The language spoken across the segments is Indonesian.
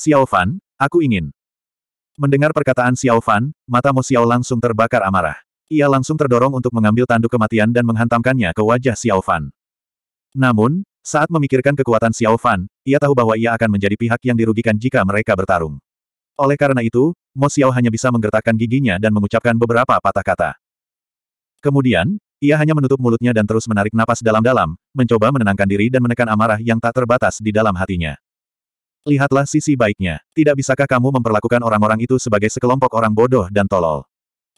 Xiao Fan, aku ingin. Mendengar perkataan Xiao Fan, mata Mo Xiao langsung terbakar amarah. Ia langsung terdorong untuk mengambil tanduk kematian dan menghantamkannya ke wajah Xiao Fan. Namun, saat memikirkan kekuatan Xiao Fan, ia tahu bahwa ia akan menjadi pihak yang dirugikan jika mereka bertarung. Oleh karena itu, Mo Xiao hanya bisa menggertakkan giginya dan mengucapkan beberapa patah kata. Kemudian, ia hanya menutup mulutnya dan terus menarik napas dalam-dalam, mencoba menenangkan diri dan menekan amarah yang tak terbatas di dalam hatinya. Lihatlah sisi baiknya. Tidak bisakah kamu memperlakukan orang-orang itu sebagai sekelompok orang bodoh dan tolol?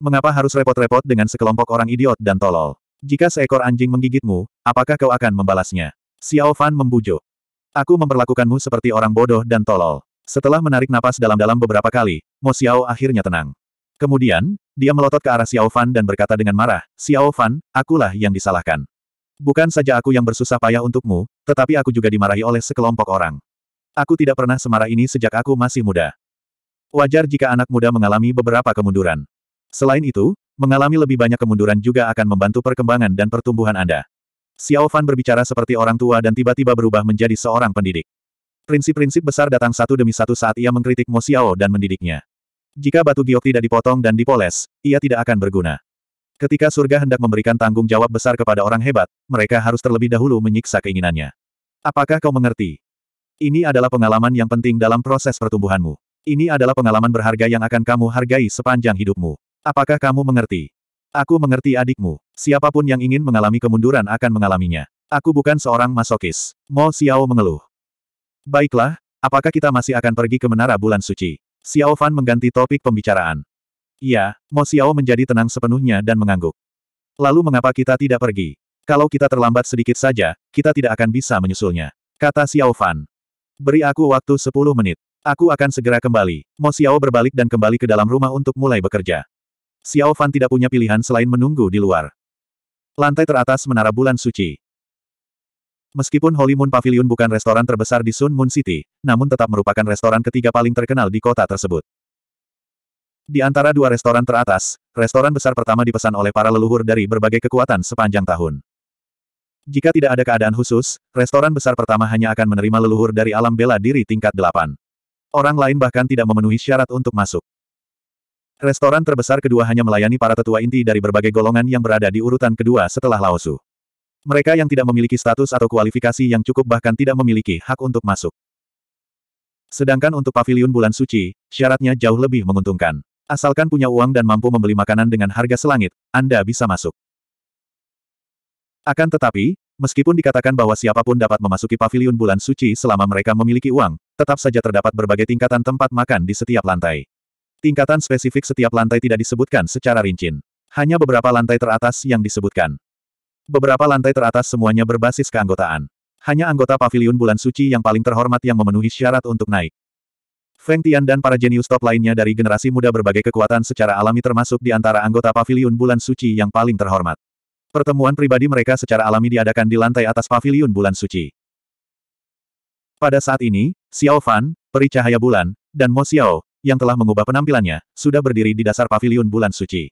Mengapa harus repot-repot dengan sekelompok orang idiot dan tolol? Jika seekor anjing menggigitmu, apakah kau akan membalasnya? Xiao Fan membujuk. Aku memperlakukanmu seperti orang bodoh dan tolol. Setelah menarik napas dalam-dalam beberapa kali, Mo Xiao akhirnya tenang. Kemudian, dia melotot ke arah Xiao Fan dan berkata dengan marah, Xiao Fan, akulah yang disalahkan. Bukan saja aku yang bersusah payah untukmu, tetapi aku juga dimarahi oleh sekelompok orang. Aku tidak pernah semarah ini sejak aku masih muda. Wajar jika anak muda mengalami beberapa kemunduran. Selain itu, mengalami lebih banyak kemunduran juga akan membantu perkembangan dan pertumbuhan Anda. Xiao Fan berbicara seperti orang tua dan tiba-tiba berubah menjadi seorang pendidik. Prinsip-prinsip besar datang satu demi satu saat ia mengkritik Mo Xiao dan mendidiknya. Jika batu giok tidak dipotong dan dipoles, ia tidak akan berguna. Ketika surga hendak memberikan tanggung jawab besar kepada orang hebat, mereka harus terlebih dahulu menyiksa keinginannya. Apakah kau mengerti? Ini adalah pengalaman yang penting dalam proses pertumbuhanmu. Ini adalah pengalaman berharga yang akan kamu hargai sepanjang hidupmu. Apakah kamu mengerti? Aku mengerti adikmu. Siapapun yang ingin mengalami kemunduran akan mengalaminya. Aku bukan seorang masokis. Mo Xiao mengeluh. Baiklah, apakah kita masih akan pergi ke Menara Bulan Suci? Xiao Fan mengganti topik pembicaraan. Iya, Mo Xiao menjadi tenang sepenuhnya dan mengangguk. Lalu mengapa kita tidak pergi? Kalau kita terlambat sedikit saja, kita tidak akan bisa menyusulnya. Kata Xiao Fan. Beri aku waktu 10 menit. Aku akan segera kembali. Mo Xiao berbalik dan kembali ke dalam rumah untuk mulai bekerja. Xiao Fan tidak punya pilihan selain menunggu di luar. Lantai teratas Menara Bulan Suci. Meskipun Holy Moon Pavilion bukan restoran terbesar di Sun Moon City, namun tetap merupakan restoran ketiga paling terkenal di kota tersebut. Di antara dua restoran teratas, restoran besar pertama dipesan oleh para leluhur dari berbagai kekuatan sepanjang tahun. Jika tidak ada keadaan khusus, restoran besar pertama hanya akan menerima leluhur dari alam bela diri tingkat 8. Orang lain bahkan tidak memenuhi syarat untuk masuk. Restoran terbesar kedua hanya melayani para tetua inti dari berbagai golongan yang berada di urutan kedua setelah Laosu. Mereka yang tidak memiliki status atau kualifikasi yang cukup bahkan tidak memiliki hak untuk masuk. Sedangkan untuk paviliun bulan suci, syaratnya jauh lebih menguntungkan. Asalkan punya uang dan mampu membeli makanan dengan harga selangit, Anda bisa masuk. Akan tetapi, meskipun dikatakan bahwa siapapun dapat memasuki paviliun bulan suci selama mereka memiliki uang, tetap saja terdapat berbagai tingkatan tempat makan di setiap lantai. Tingkatan spesifik setiap lantai tidak disebutkan secara rinci, Hanya beberapa lantai teratas yang disebutkan. Beberapa lantai teratas semuanya berbasis keanggotaan. Hanya anggota paviliun bulan suci yang paling terhormat yang memenuhi syarat untuk naik. Feng Tian dan para jenius top lainnya dari generasi muda berbagai kekuatan secara alami termasuk di antara anggota paviliun bulan suci yang paling terhormat. Pertemuan pribadi mereka secara alami diadakan di lantai atas pavilion bulan suci. Pada saat ini, Xiao Fan, peri cahaya bulan, dan Mo Xiao, yang telah mengubah penampilannya, sudah berdiri di dasar pavilion bulan suci.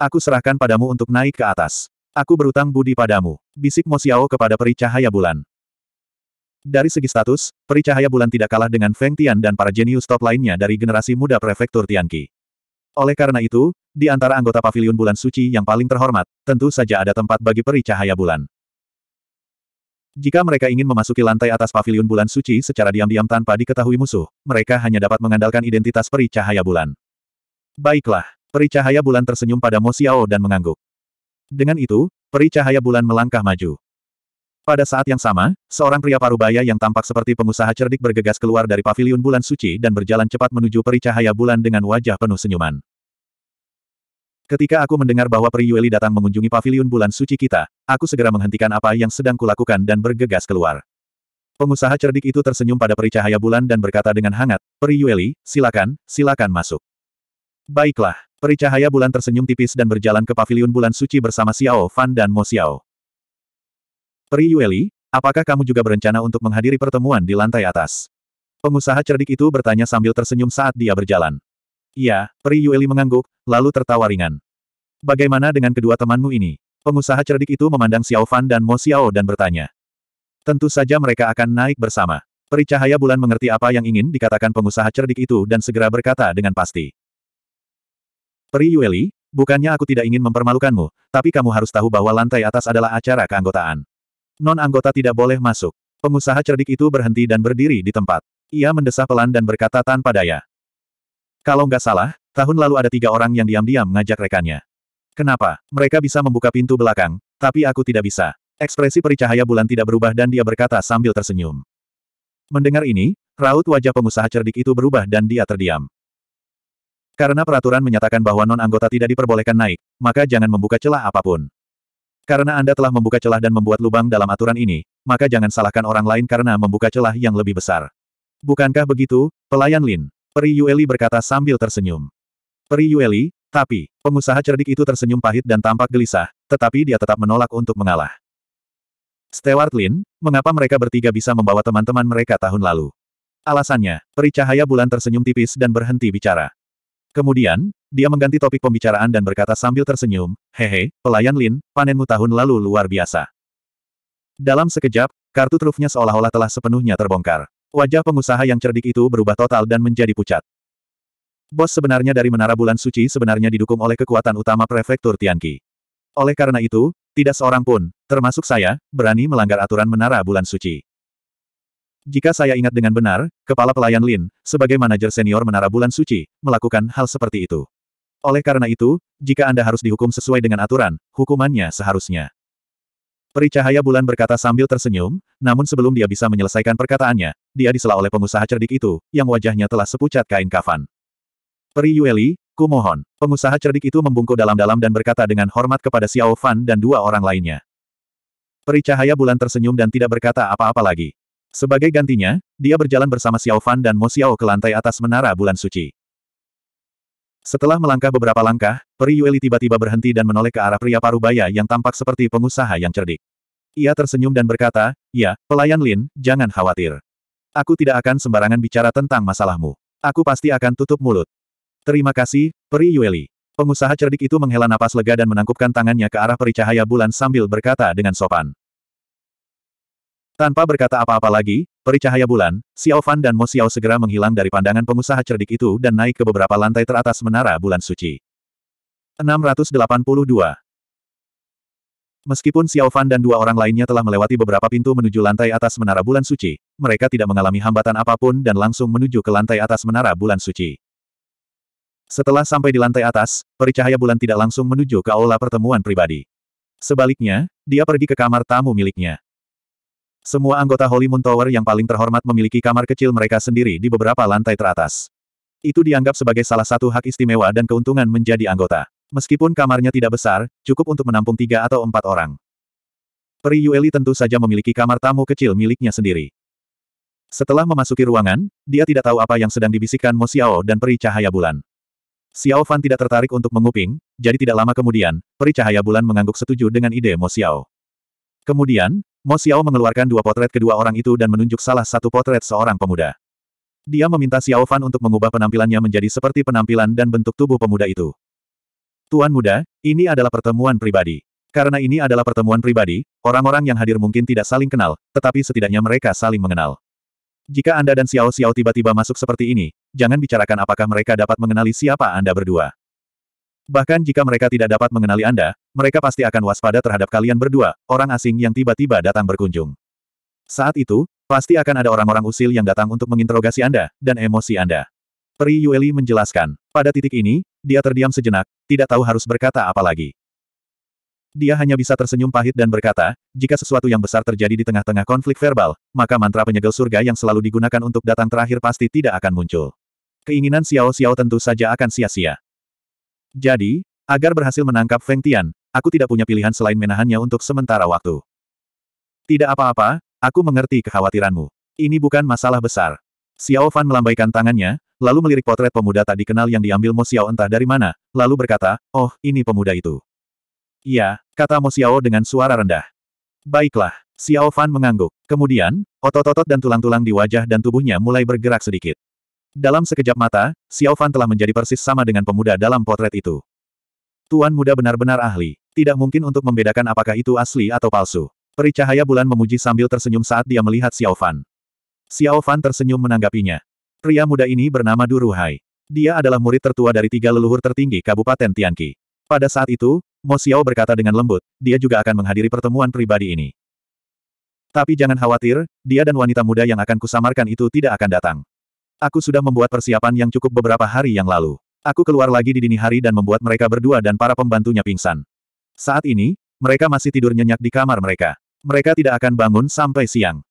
Aku serahkan padamu untuk naik ke atas. Aku berutang budi padamu, bisik Mo Xiao kepada peri cahaya bulan. Dari segi status, peri cahaya bulan tidak kalah dengan Feng Tian dan para jenius top lainnya dari generasi muda prefektur Tianqi. Oleh karena itu, di antara anggota pavilion bulan suci yang paling terhormat, tentu saja ada tempat bagi peri cahaya bulan. Jika mereka ingin memasuki lantai atas pavilion bulan suci secara diam-diam tanpa diketahui musuh, mereka hanya dapat mengandalkan identitas peri cahaya bulan. Baiklah, peri cahaya bulan tersenyum pada Mo Xiao dan mengangguk. Dengan itu, peri cahaya bulan melangkah maju. Pada saat yang sama, seorang pria parubaya yang tampak seperti pengusaha cerdik bergegas keluar dari paviliun bulan suci dan berjalan cepat menuju peri cahaya bulan dengan wajah penuh senyuman. Ketika aku mendengar bahwa peri Yueli datang mengunjungi paviliun bulan suci kita, aku segera menghentikan apa yang sedang kulakukan dan bergegas keluar. Pengusaha cerdik itu tersenyum pada peri Cahaya Bulan dan berkata dengan hangat, "Peri Yueli, silakan, silakan masuk. Baiklah, peri Cahaya Bulan tersenyum tipis dan berjalan ke paviliun bulan suci bersama Xiao Fan dan Mo Xiao. Peri Yueli, apakah kamu juga berencana untuk menghadiri pertemuan di lantai atas? Pengusaha cerdik itu bertanya sambil tersenyum saat dia berjalan. Iya, Peri Yueli mengangguk, lalu tertawa ringan. Bagaimana dengan kedua temanmu ini? Pengusaha cerdik itu memandang Xiao Fan dan Mo Xiao dan bertanya. Tentu saja mereka akan naik bersama. Peri Cahaya Bulan mengerti apa yang ingin dikatakan pengusaha cerdik itu dan segera berkata dengan pasti. Peri Yueli, bukannya aku tidak ingin mempermalukanmu, tapi kamu harus tahu bahwa lantai atas adalah acara keanggotaan. Non-anggota tidak boleh masuk. Pengusaha cerdik itu berhenti dan berdiri di tempat. Ia mendesah pelan dan berkata tanpa daya. Kalau nggak salah, tahun lalu ada tiga orang yang diam-diam ngajak rekannya. Kenapa? Mereka bisa membuka pintu belakang, tapi aku tidak bisa. Ekspresi pericahaya bulan tidak berubah dan dia berkata sambil tersenyum. Mendengar ini, raut wajah pengusaha cerdik itu berubah dan dia terdiam. Karena peraturan menyatakan bahwa non-anggota tidak diperbolehkan naik, maka jangan membuka celah apapun. Karena Anda telah membuka celah dan membuat lubang dalam aturan ini, maka jangan salahkan orang lain karena membuka celah yang lebih besar. Bukankah begitu, pelayan Lin? Peri Yueli berkata sambil tersenyum. Peri Yueli, tapi, pengusaha cerdik itu tersenyum pahit dan tampak gelisah, tetapi dia tetap menolak untuk mengalah. Stewart Lin, mengapa mereka bertiga bisa membawa teman-teman mereka tahun lalu? Alasannya, peri cahaya bulan tersenyum tipis dan berhenti bicara. Kemudian, dia mengganti topik pembicaraan dan berkata sambil tersenyum, Hehe, pelayan Lin, panenmu tahun lalu luar biasa. Dalam sekejap, kartu trufnya seolah-olah telah sepenuhnya terbongkar. Wajah pengusaha yang cerdik itu berubah total dan menjadi pucat. Bos sebenarnya dari Menara Bulan Suci sebenarnya didukung oleh kekuatan utama Prefektur Tianqi. Oleh karena itu, tidak seorang pun, termasuk saya, berani melanggar aturan Menara Bulan Suci. Jika saya ingat dengan benar, Kepala Pelayan Lin, sebagai manajer senior Menara Bulan Suci, melakukan hal seperti itu. Oleh karena itu, jika Anda harus dihukum sesuai dengan aturan, hukumannya seharusnya. Pericahaya bulan berkata sambil tersenyum, namun sebelum dia bisa menyelesaikan perkataannya, dia disela oleh pengusaha cerdik itu, yang wajahnya telah sepucat kain kafan. Peri Yueli, kumohon. Pengusaha cerdik itu membungkuk dalam-dalam dan berkata dengan hormat kepada Xiao Fan dan dua orang lainnya. Pericahaya bulan tersenyum dan tidak berkata apa-apa lagi. Sebagai gantinya, dia berjalan bersama Xiao Fan dan Mo Xiao ke lantai atas menara bulan suci. Setelah melangkah beberapa langkah, Peri Yueli tiba-tiba berhenti dan menoleh ke arah pria parubaya yang tampak seperti pengusaha yang cerdik. Ia tersenyum dan berkata, Ya, pelayan Lin, jangan khawatir. Aku tidak akan sembarangan bicara tentang masalahmu. Aku pasti akan tutup mulut. Terima kasih, Peri Yueli. Pengusaha cerdik itu menghela napas lega dan menangkupkan tangannya ke arah peri cahaya bulan sambil berkata dengan sopan. Tanpa berkata apa-apa lagi, Pericahaya bulan, Xiao Fan dan Mo Xiao segera menghilang dari pandangan pengusaha cerdik itu dan naik ke beberapa lantai teratas menara bulan suci. 682. Meskipun Xiao Fan dan dua orang lainnya telah melewati beberapa pintu menuju lantai atas menara bulan suci, mereka tidak mengalami hambatan apapun dan langsung menuju ke lantai atas menara bulan suci. Setelah sampai di lantai atas, pericahaya bulan tidak langsung menuju ke aula pertemuan pribadi. Sebaliknya, dia pergi ke kamar tamu miliknya. Semua anggota Holy Moon Tower yang paling terhormat memiliki kamar kecil mereka sendiri di beberapa lantai teratas. Itu dianggap sebagai salah satu hak istimewa dan keuntungan menjadi anggota. Meskipun kamarnya tidak besar, cukup untuk menampung tiga atau empat orang. Peri Yueli tentu saja memiliki kamar tamu kecil miliknya sendiri. Setelah memasuki ruangan, dia tidak tahu apa yang sedang dibisikkan Mo Xiao dan peri cahaya bulan. Xiao Fan tidak tertarik untuk menguping, jadi tidak lama kemudian, peri cahaya bulan mengangguk setuju dengan ide Mo Xiao. Kemudian, Mo Xiao mengeluarkan dua potret kedua orang itu dan menunjuk salah satu potret seorang pemuda. Dia meminta Xiao Fan untuk mengubah penampilannya menjadi seperti penampilan dan bentuk tubuh pemuda itu. Tuan muda, ini adalah pertemuan pribadi. Karena ini adalah pertemuan pribadi, orang-orang yang hadir mungkin tidak saling kenal, tetapi setidaknya mereka saling mengenal. Jika Anda dan Xiao Xiao tiba-tiba masuk seperti ini, jangan bicarakan apakah mereka dapat mengenali siapa Anda berdua. Bahkan jika mereka tidak dapat mengenali Anda, mereka pasti akan waspada terhadap kalian berdua, orang asing yang tiba-tiba datang berkunjung. Saat itu, pasti akan ada orang-orang usil yang datang untuk menginterogasi Anda, dan emosi Anda. Peri Yueli menjelaskan, pada titik ini, dia terdiam sejenak, tidak tahu harus berkata apa lagi. Dia hanya bisa tersenyum pahit dan berkata, jika sesuatu yang besar terjadi di tengah-tengah konflik verbal, maka mantra penyegel surga yang selalu digunakan untuk datang terakhir pasti tidak akan muncul. Keinginan Xiao Xiao tentu saja akan sia-sia. Jadi, agar berhasil menangkap Feng Tian, aku tidak punya pilihan selain menahannya untuk sementara waktu. Tidak apa-apa, aku mengerti kekhawatiranmu. Ini bukan masalah besar. Xiao Fan melambaikan tangannya, lalu melirik potret pemuda tak dikenal yang diambil Mo Xiao entah dari mana, lalu berkata, oh, ini pemuda itu. Ya, kata Mo Xiao dengan suara rendah. Baiklah, Xiao Fan mengangguk. Kemudian, otot-otot dan tulang-tulang di wajah dan tubuhnya mulai bergerak sedikit. Dalam sekejap mata, Xiao Fan telah menjadi persis sama dengan pemuda dalam potret itu. Tuan muda benar-benar ahli. Tidak mungkin untuk membedakan apakah itu asli atau palsu. Peri cahaya bulan memuji sambil tersenyum saat dia melihat Xiao Fan. Xiao Fan tersenyum menanggapinya. Pria muda ini bernama Du Ruhai. Dia adalah murid tertua dari tiga leluhur tertinggi Kabupaten Tianqi. Pada saat itu, Mo Xiao berkata dengan lembut, dia juga akan menghadiri pertemuan pribadi ini. Tapi jangan khawatir, dia dan wanita muda yang akan kusamarkan itu tidak akan datang. Aku sudah membuat persiapan yang cukup beberapa hari yang lalu. Aku keluar lagi di dini hari dan membuat mereka berdua dan para pembantunya pingsan. Saat ini, mereka masih tidur nyenyak di kamar mereka. Mereka tidak akan bangun sampai siang.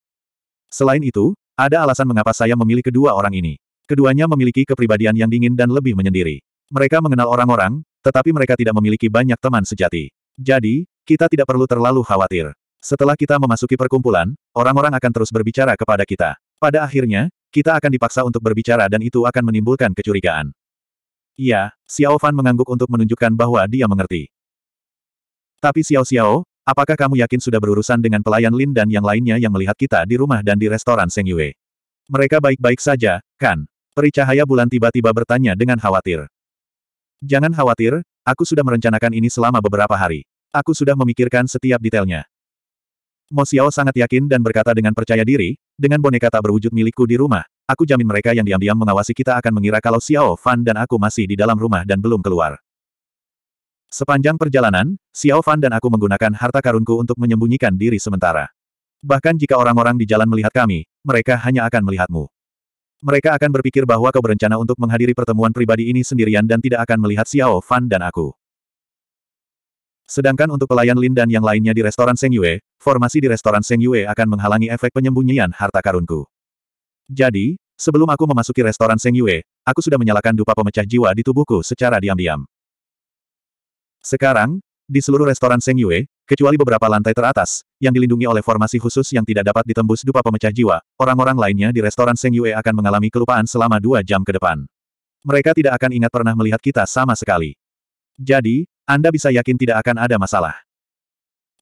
Selain itu, ada alasan mengapa saya memilih kedua orang ini. Keduanya memiliki kepribadian yang dingin dan lebih menyendiri. Mereka mengenal orang-orang, tetapi mereka tidak memiliki banyak teman sejati. Jadi, kita tidak perlu terlalu khawatir. Setelah kita memasuki perkumpulan, orang-orang akan terus berbicara kepada kita. Pada akhirnya, kita akan dipaksa untuk berbicara dan itu akan menimbulkan kecurigaan. Iya, Xiao Fan mengangguk untuk menunjukkan bahwa dia mengerti. Tapi Xiao Xiao, apakah kamu yakin sudah berurusan dengan pelayan Lin dan yang lainnya yang melihat kita di rumah dan di restoran Seng Yue? Mereka baik-baik saja, kan? Peri cahaya bulan tiba-tiba bertanya dengan khawatir. Jangan khawatir, aku sudah merencanakan ini selama beberapa hari. Aku sudah memikirkan setiap detailnya. Mo Xiao sangat yakin dan berkata dengan percaya diri, dengan boneka tak berwujud milikku di rumah, aku jamin mereka yang diam-diam mengawasi kita akan mengira kalau Xiao Fan dan aku masih di dalam rumah dan belum keluar. Sepanjang perjalanan, Xiao Fan dan aku menggunakan harta karunku untuk menyembunyikan diri sementara. Bahkan jika orang-orang di jalan melihat kami, mereka hanya akan melihatmu. Mereka akan berpikir bahwa kau berencana untuk menghadiri pertemuan pribadi ini sendirian dan tidak akan melihat Xiao Fan dan aku. Sedangkan untuk pelayan Lin dan yang lainnya di restoran Seng Yue, formasi di restoran Seng Yue akan menghalangi efek penyembunyian harta karunku. Jadi, sebelum aku memasuki restoran Seng Yue, aku sudah menyalakan dupa pemecah jiwa di tubuhku secara diam-diam. Sekarang, di seluruh restoran Seng Yue, kecuali beberapa lantai teratas, yang dilindungi oleh formasi khusus yang tidak dapat ditembus dupa pemecah jiwa, orang-orang lainnya di restoran Seng Yue akan mengalami kelupaan selama dua jam ke depan. Mereka tidak akan ingat pernah melihat kita sama sekali. Jadi, anda bisa yakin tidak akan ada masalah.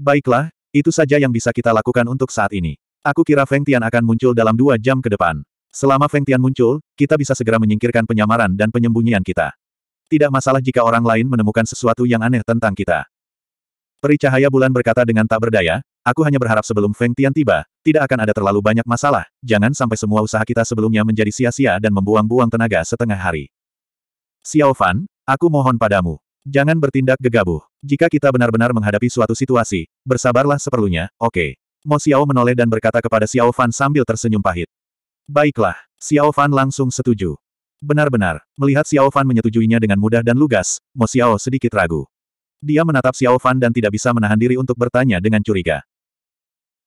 Baiklah, itu saja yang bisa kita lakukan untuk saat ini. Aku kira Feng Tian akan muncul dalam dua jam ke depan. Selama Feng Tian muncul, kita bisa segera menyingkirkan penyamaran dan penyembunyian kita. Tidak masalah jika orang lain menemukan sesuatu yang aneh tentang kita. Peri cahaya bulan berkata dengan tak berdaya, aku hanya berharap sebelum Feng Tian tiba, tidak akan ada terlalu banyak masalah, jangan sampai semua usaha kita sebelumnya menjadi sia-sia dan membuang-buang tenaga setengah hari. Xiao Fan, aku mohon padamu. Jangan bertindak gegabah. Jika kita benar-benar menghadapi suatu situasi, bersabarlah seperlunya, oke. Okay. Mo Xiao menoleh dan berkata kepada Xiao Fan sambil tersenyum pahit. Baiklah, Xiao Fan langsung setuju. Benar-benar, melihat Xiao Fan menyetujuinya dengan mudah dan lugas, Mo Xiao sedikit ragu. Dia menatap Xiao Fan dan tidak bisa menahan diri untuk bertanya dengan curiga.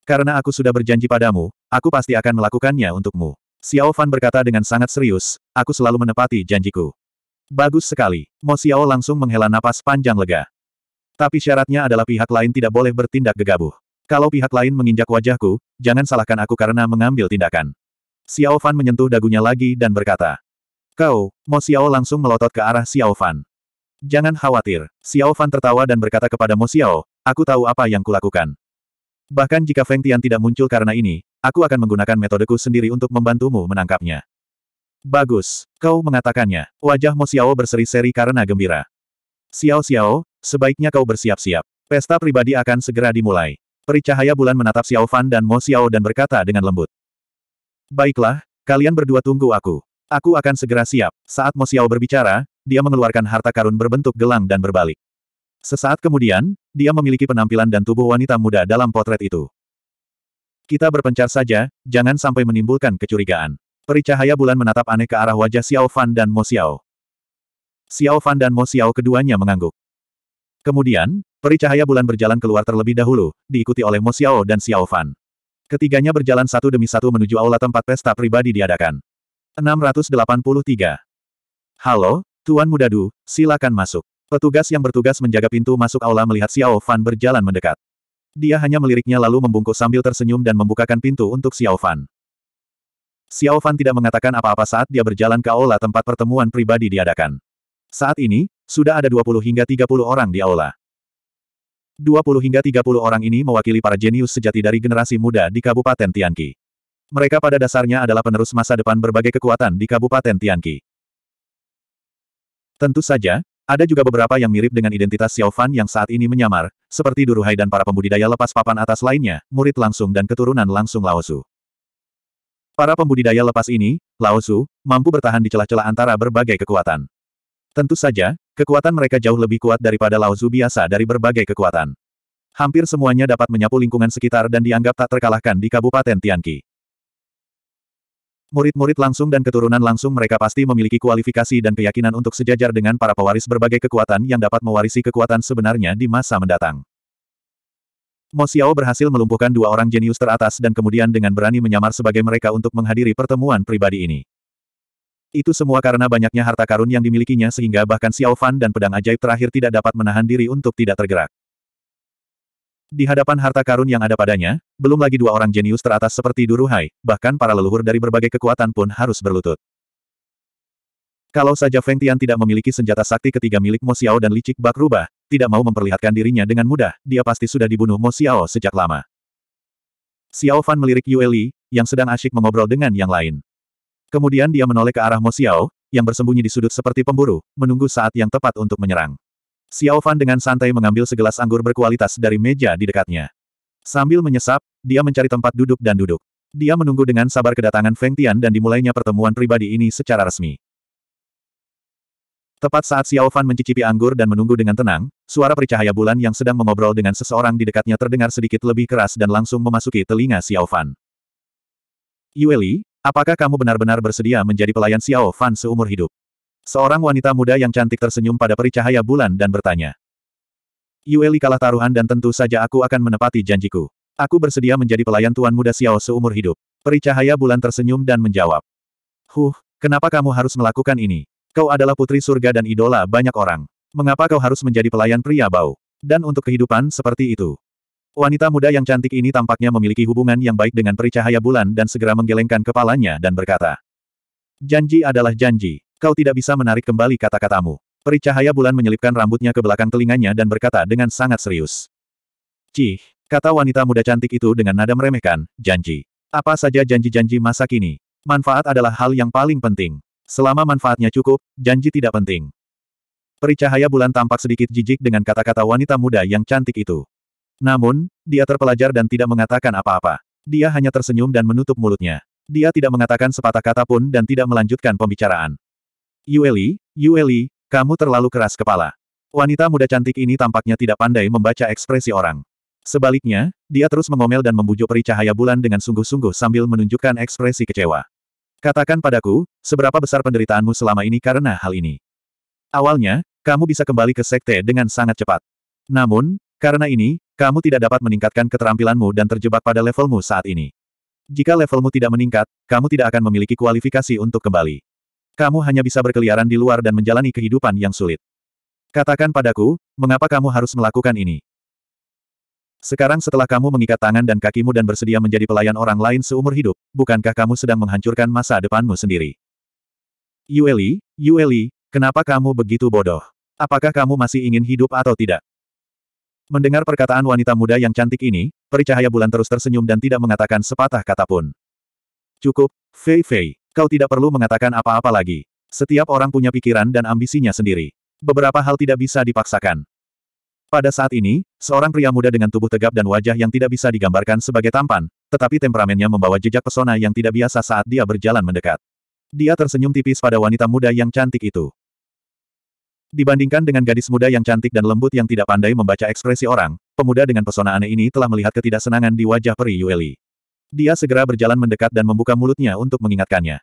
Karena aku sudah berjanji padamu, aku pasti akan melakukannya untukmu. Xiao Fan berkata dengan sangat serius, aku selalu menepati janjiku. Bagus sekali. Mo Xiao langsung menghela napas panjang lega. Tapi syaratnya adalah pihak lain tidak boleh bertindak gegabah. Kalau pihak lain menginjak wajahku, jangan salahkan aku karena mengambil tindakan. Xiao Fan menyentuh dagunya lagi dan berkata. Kau, Mo Xiao langsung melotot ke arah Xiao Fan. Jangan khawatir, Xiao Fan tertawa dan berkata kepada Mo Xiao, aku tahu apa yang kulakukan. Bahkan jika Feng Tian tidak muncul karena ini, aku akan menggunakan metodeku sendiri untuk membantumu menangkapnya. Bagus, kau mengatakannya. Wajah Mo Xiao berseri-seri karena gembira. Xiao Xiao, sebaiknya kau bersiap-siap. Pesta pribadi akan segera dimulai. Pericahaya bulan menatap Xiao Fan dan Mo Xiao dan berkata dengan lembut. Baiklah, kalian berdua tunggu aku. Aku akan segera siap. Saat Mo Xiao berbicara, dia mengeluarkan harta karun berbentuk gelang dan berbalik. Sesaat kemudian, dia memiliki penampilan dan tubuh wanita muda dalam potret itu. Kita berpencar saja, jangan sampai menimbulkan kecurigaan. Peri cahaya bulan menatap aneh ke arah wajah Xiao Fan dan Mo Xiao. Xiao Fan dan Mo Xiao keduanya mengangguk. Kemudian, peri cahaya bulan berjalan keluar terlebih dahulu, diikuti oleh Mo Xiao dan Xiao Fan. Ketiganya berjalan satu demi satu menuju aula tempat pesta pribadi diadakan. 683. Halo, Tuan Muda Du, silakan masuk. Petugas yang bertugas menjaga pintu masuk aula melihat Xiao Fan berjalan mendekat. Dia hanya meliriknya lalu membungkuk sambil tersenyum dan membukakan pintu untuk Xiao Fan. Xiao Fan tidak mengatakan apa-apa saat dia berjalan ke aula tempat pertemuan pribadi diadakan. Saat ini, sudah ada 20 hingga 30 orang di aula. 20 hingga 30 orang ini mewakili para jenius sejati dari generasi muda di Kabupaten Tianqi. Mereka pada dasarnya adalah penerus masa depan berbagai kekuatan di Kabupaten Tianqi. Tentu saja, ada juga beberapa yang mirip dengan identitas Xiao Fan yang saat ini menyamar, seperti Duruhai dan para pembudidaya lepas papan atas lainnya, murid langsung dan keturunan langsung Laosu. Para pembudidaya lepas ini, Lao Tzu, mampu bertahan di celah-celah antara berbagai kekuatan. Tentu saja, kekuatan mereka jauh lebih kuat daripada Lao Tzu biasa dari berbagai kekuatan. Hampir semuanya dapat menyapu lingkungan sekitar dan dianggap tak terkalahkan di Kabupaten Tianqi. Murid-murid langsung dan keturunan langsung mereka pasti memiliki kualifikasi dan keyakinan untuk sejajar dengan para pewaris berbagai kekuatan yang dapat mewarisi kekuatan sebenarnya di masa mendatang. Mo Xiao berhasil melumpuhkan dua orang jenius teratas dan kemudian dengan berani menyamar sebagai mereka untuk menghadiri pertemuan pribadi ini. Itu semua karena banyaknya harta karun yang dimilikinya sehingga bahkan Xiao Fan dan pedang ajaib terakhir tidak dapat menahan diri untuk tidak tergerak. Di hadapan harta karun yang ada padanya, belum lagi dua orang jenius teratas seperti Duruhai, bahkan para leluhur dari berbagai kekuatan pun harus berlutut. Kalau saja Feng Tian tidak memiliki senjata sakti ketiga milik Mo Xiao dan licik bak rubah, tidak mau memperlihatkan dirinya dengan mudah, dia pasti sudah dibunuh Mo Xiao sejak lama. Xiao Fan melirik Yue Li, yang sedang asyik mengobrol dengan yang lain. Kemudian dia menoleh ke arah Mo Xiao, yang bersembunyi di sudut seperti pemburu, menunggu saat yang tepat untuk menyerang. Xiao Fan dengan santai mengambil segelas anggur berkualitas dari meja di dekatnya. Sambil menyesap, dia mencari tempat duduk dan duduk. Dia menunggu dengan sabar kedatangan Feng Tian dan dimulainya pertemuan pribadi ini secara resmi. Tepat saat Xiao Fan mencicipi anggur dan menunggu dengan tenang, suara pericahaya bulan yang sedang mengobrol dengan seseorang di dekatnya terdengar sedikit lebih keras dan langsung memasuki telinga Xiao Fan. Yueli, apakah kamu benar-benar bersedia menjadi pelayan Xiao Fan seumur hidup? Seorang wanita muda yang cantik tersenyum pada pericahaya bulan dan bertanya. Yueli kalah taruhan dan tentu saja aku akan menepati janjiku. Aku bersedia menjadi pelayan tuan muda Xiao seumur hidup. Pericahaya bulan tersenyum dan menjawab. Huh, kenapa kamu harus melakukan ini? Kau adalah putri surga dan idola banyak orang. Mengapa kau harus menjadi pelayan pria bau? Dan untuk kehidupan seperti itu. Wanita muda yang cantik ini tampaknya memiliki hubungan yang baik dengan peri cahaya bulan dan segera menggelengkan kepalanya dan berkata. Janji adalah janji. Kau tidak bisa menarik kembali kata-katamu. Peri cahaya bulan menyelipkan rambutnya ke belakang telinganya dan berkata dengan sangat serius. Cih, kata wanita muda cantik itu dengan nada meremehkan, janji. Apa saja janji-janji masa kini? Manfaat adalah hal yang paling penting. Selama manfaatnya cukup, janji tidak penting. Pericahaya bulan tampak sedikit jijik dengan kata-kata wanita muda yang cantik itu. Namun, dia terpelajar dan tidak mengatakan apa-apa. Dia hanya tersenyum dan menutup mulutnya. Dia tidak mengatakan sepatah kata pun dan tidak melanjutkan pembicaraan. Yueli, Yueli, kamu terlalu keras kepala. Wanita muda cantik ini tampaknya tidak pandai membaca ekspresi orang. Sebaliknya, dia terus mengomel dan membujuk pericahaya bulan dengan sungguh-sungguh sambil menunjukkan ekspresi kecewa. Katakan padaku, seberapa besar penderitaanmu selama ini karena hal ini. Awalnya, kamu bisa kembali ke sekte dengan sangat cepat. Namun, karena ini, kamu tidak dapat meningkatkan keterampilanmu dan terjebak pada levelmu saat ini. Jika levelmu tidak meningkat, kamu tidak akan memiliki kualifikasi untuk kembali. Kamu hanya bisa berkeliaran di luar dan menjalani kehidupan yang sulit. Katakan padaku, mengapa kamu harus melakukan ini? Sekarang setelah kamu mengikat tangan dan kakimu dan bersedia menjadi pelayan orang lain seumur hidup, bukankah kamu sedang menghancurkan masa depanmu sendiri? Yueli, Yueli, kenapa kamu begitu bodoh? Apakah kamu masih ingin hidup atau tidak? Mendengar perkataan wanita muda yang cantik ini, pericahaya bulan terus tersenyum dan tidak mengatakan sepatah kata pun. Cukup, Fei Fei, kau tidak perlu mengatakan apa-apa lagi. Setiap orang punya pikiran dan ambisinya sendiri. Beberapa hal tidak bisa dipaksakan. Pada saat ini, seorang pria muda dengan tubuh tegap dan wajah yang tidak bisa digambarkan sebagai tampan, tetapi temperamennya membawa jejak pesona yang tidak biasa saat dia berjalan mendekat. Dia tersenyum tipis pada wanita muda yang cantik itu. Dibandingkan dengan gadis muda yang cantik dan lembut yang tidak pandai membaca ekspresi orang, pemuda dengan pesona aneh ini telah melihat ketidaksenangan di wajah peri Yueli. Dia segera berjalan mendekat dan membuka mulutnya untuk mengingatkannya.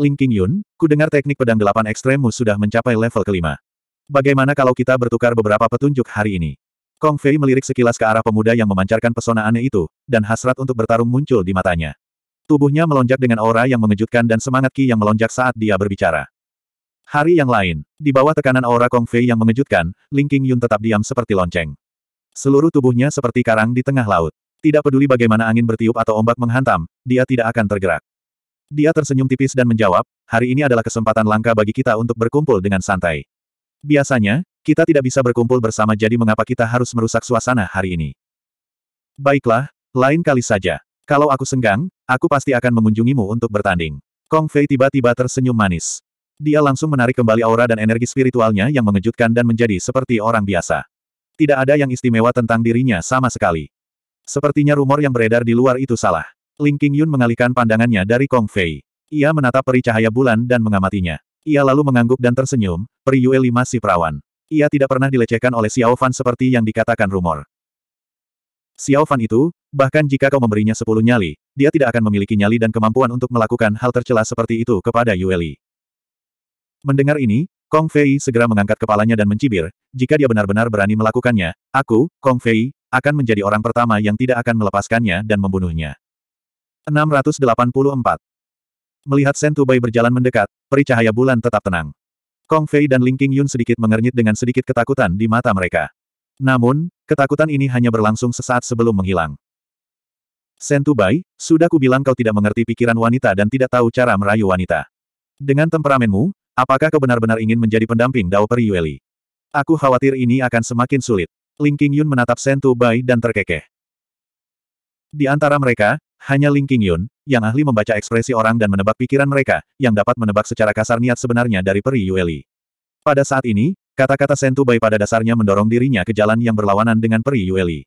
Ling Qingyun, ku dengar teknik pedang delapan ekstremmu sudah mencapai level kelima. Bagaimana kalau kita bertukar beberapa petunjuk hari ini? Kong Fei melirik sekilas ke arah pemuda yang memancarkan pesona aneh itu, dan hasrat untuk bertarung muncul di matanya. Tubuhnya melonjak dengan aura yang mengejutkan dan semangat Ki yang melonjak saat dia berbicara. Hari yang lain, di bawah tekanan aura Kong Fei yang mengejutkan, Ling King Yun tetap diam seperti lonceng. Seluruh tubuhnya seperti karang di tengah laut. Tidak peduli bagaimana angin bertiup atau ombak menghantam, dia tidak akan tergerak. Dia tersenyum tipis dan menjawab, hari ini adalah kesempatan langka bagi kita untuk berkumpul dengan santai. Biasanya, kita tidak bisa berkumpul bersama jadi mengapa kita harus merusak suasana hari ini? Baiklah, lain kali saja. Kalau aku senggang, aku pasti akan mengunjungimu untuk bertanding. Kong Fei tiba-tiba tersenyum manis. Dia langsung menarik kembali aura dan energi spiritualnya yang mengejutkan dan menjadi seperti orang biasa. Tidak ada yang istimewa tentang dirinya sama sekali. Sepertinya rumor yang beredar di luar itu salah. Ling Qingyun mengalihkan pandangannya dari Kong Fei. Ia menatap peri cahaya bulan dan mengamatinya. Ia lalu mengangguk dan tersenyum, Priyue lima si perawan. Ia tidak pernah dilecehkan oleh Xiao Fan seperti yang dikatakan rumor. Xiao Fan itu, bahkan jika kau memberinya sepuluh nyali, dia tidak akan memiliki nyali dan kemampuan untuk melakukan hal tercela seperti itu kepada Yueli. Mendengar ini, Kong Fei segera mengangkat kepalanya dan mencibir, jika dia benar-benar berani melakukannya, aku, Kong Fei, akan menjadi orang pertama yang tidak akan melepaskannya dan membunuhnya. 684. Melihat Bai berjalan mendekat, peri cahaya bulan tetap tenang. Kong Fei dan Ling Qingyun Yun sedikit mengernyit dengan sedikit ketakutan di mata mereka. Namun, ketakutan ini hanya berlangsung sesaat sebelum menghilang. Bai, sudah kubilang kau tidak mengerti pikiran wanita dan tidak tahu cara merayu wanita. Dengan temperamenmu, apakah kau benar-benar ingin menjadi pendamping Dao Peri Yueli? Aku khawatir ini akan semakin sulit. Ling Qingyun Yun menatap Bai dan terkekeh. Di antara mereka, hanya Ling Qingyun, yang ahli membaca ekspresi orang dan menebak pikiran mereka, yang dapat menebak secara kasar niat sebenarnya dari Peri Yueli. Pada saat ini, kata-kata Sentu Bai pada dasarnya mendorong dirinya ke jalan yang berlawanan dengan Peri Yueli.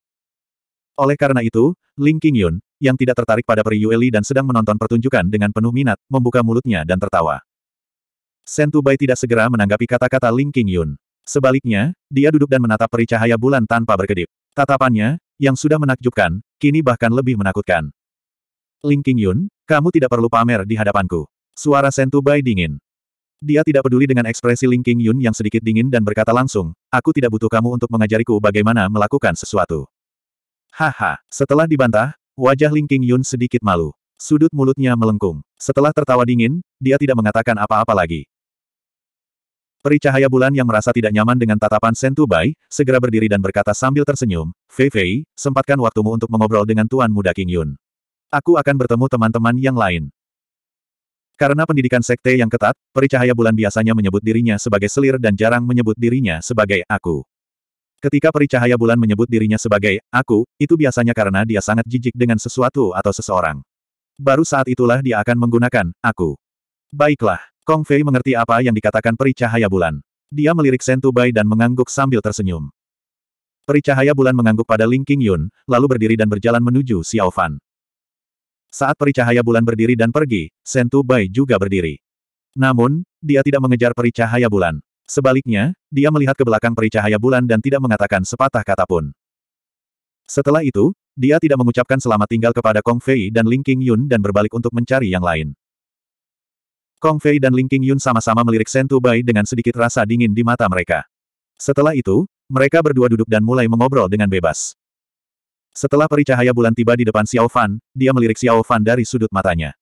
Oleh karena itu, Ling Qingyun, yang tidak tertarik pada Peri Yueli dan sedang menonton pertunjukan dengan penuh minat, membuka mulutnya dan tertawa. Sentu Bai tidak segera menanggapi kata-kata Ling Qingyun. Sebaliknya, dia duduk dan menatap peri cahaya bulan tanpa berkedip. Tatapannya, yang sudah menakjubkan, kini bahkan lebih menakutkan. Ling Qingyun, kamu tidak perlu pamer di hadapanku. Suara Bai dingin. Dia tidak peduli dengan ekspresi Ling Qingyun yang sedikit dingin dan berkata langsung, aku tidak butuh kamu untuk mengajariku bagaimana melakukan sesuatu. Haha, setelah dibantah, wajah Ling Qingyun sedikit malu. Sudut mulutnya melengkung. Setelah tertawa dingin, dia tidak mengatakan apa-apa lagi. Peri cahaya bulan yang merasa tidak nyaman dengan tatapan Sentu Bai, segera berdiri dan berkata sambil tersenyum, Fei Fei, sempatkan waktumu untuk mengobrol dengan Tuan Muda King Yun. Aku akan bertemu teman-teman yang lain. Karena pendidikan sekte yang ketat, Peri cahaya bulan biasanya menyebut dirinya sebagai selir dan jarang menyebut dirinya sebagai aku. Ketika Peri cahaya bulan menyebut dirinya sebagai aku, itu biasanya karena dia sangat jijik dengan sesuatu atau seseorang. Baru saat itulah dia akan menggunakan aku. Baiklah. Kong Fei mengerti apa yang dikatakan peri cahaya bulan. Dia melirik Sentu Bai dan mengangguk sambil tersenyum. Peri cahaya bulan mengangguk pada Ling King Yun, lalu berdiri dan berjalan menuju Xiao Fan. Saat peri cahaya bulan berdiri dan pergi, Sentu Bai juga berdiri. Namun, dia tidak mengejar peri cahaya bulan. Sebaliknya, dia melihat ke belakang peri cahaya bulan dan tidak mengatakan sepatah kata pun. Setelah itu, dia tidak mengucapkan selamat tinggal kepada Kong Fei dan Ling King Yun dan berbalik untuk mencari yang lain. Kong Fei dan Ling Qingyun Yun sama-sama melirik Shen Bai dengan sedikit rasa dingin di mata mereka. Setelah itu, mereka berdua duduk dan mulai mengobrol dengan bebas. Setelah peri cahaya bulan tiba di depan Xiao Fan, dia melirik Xiao Fan dari sudut matanya.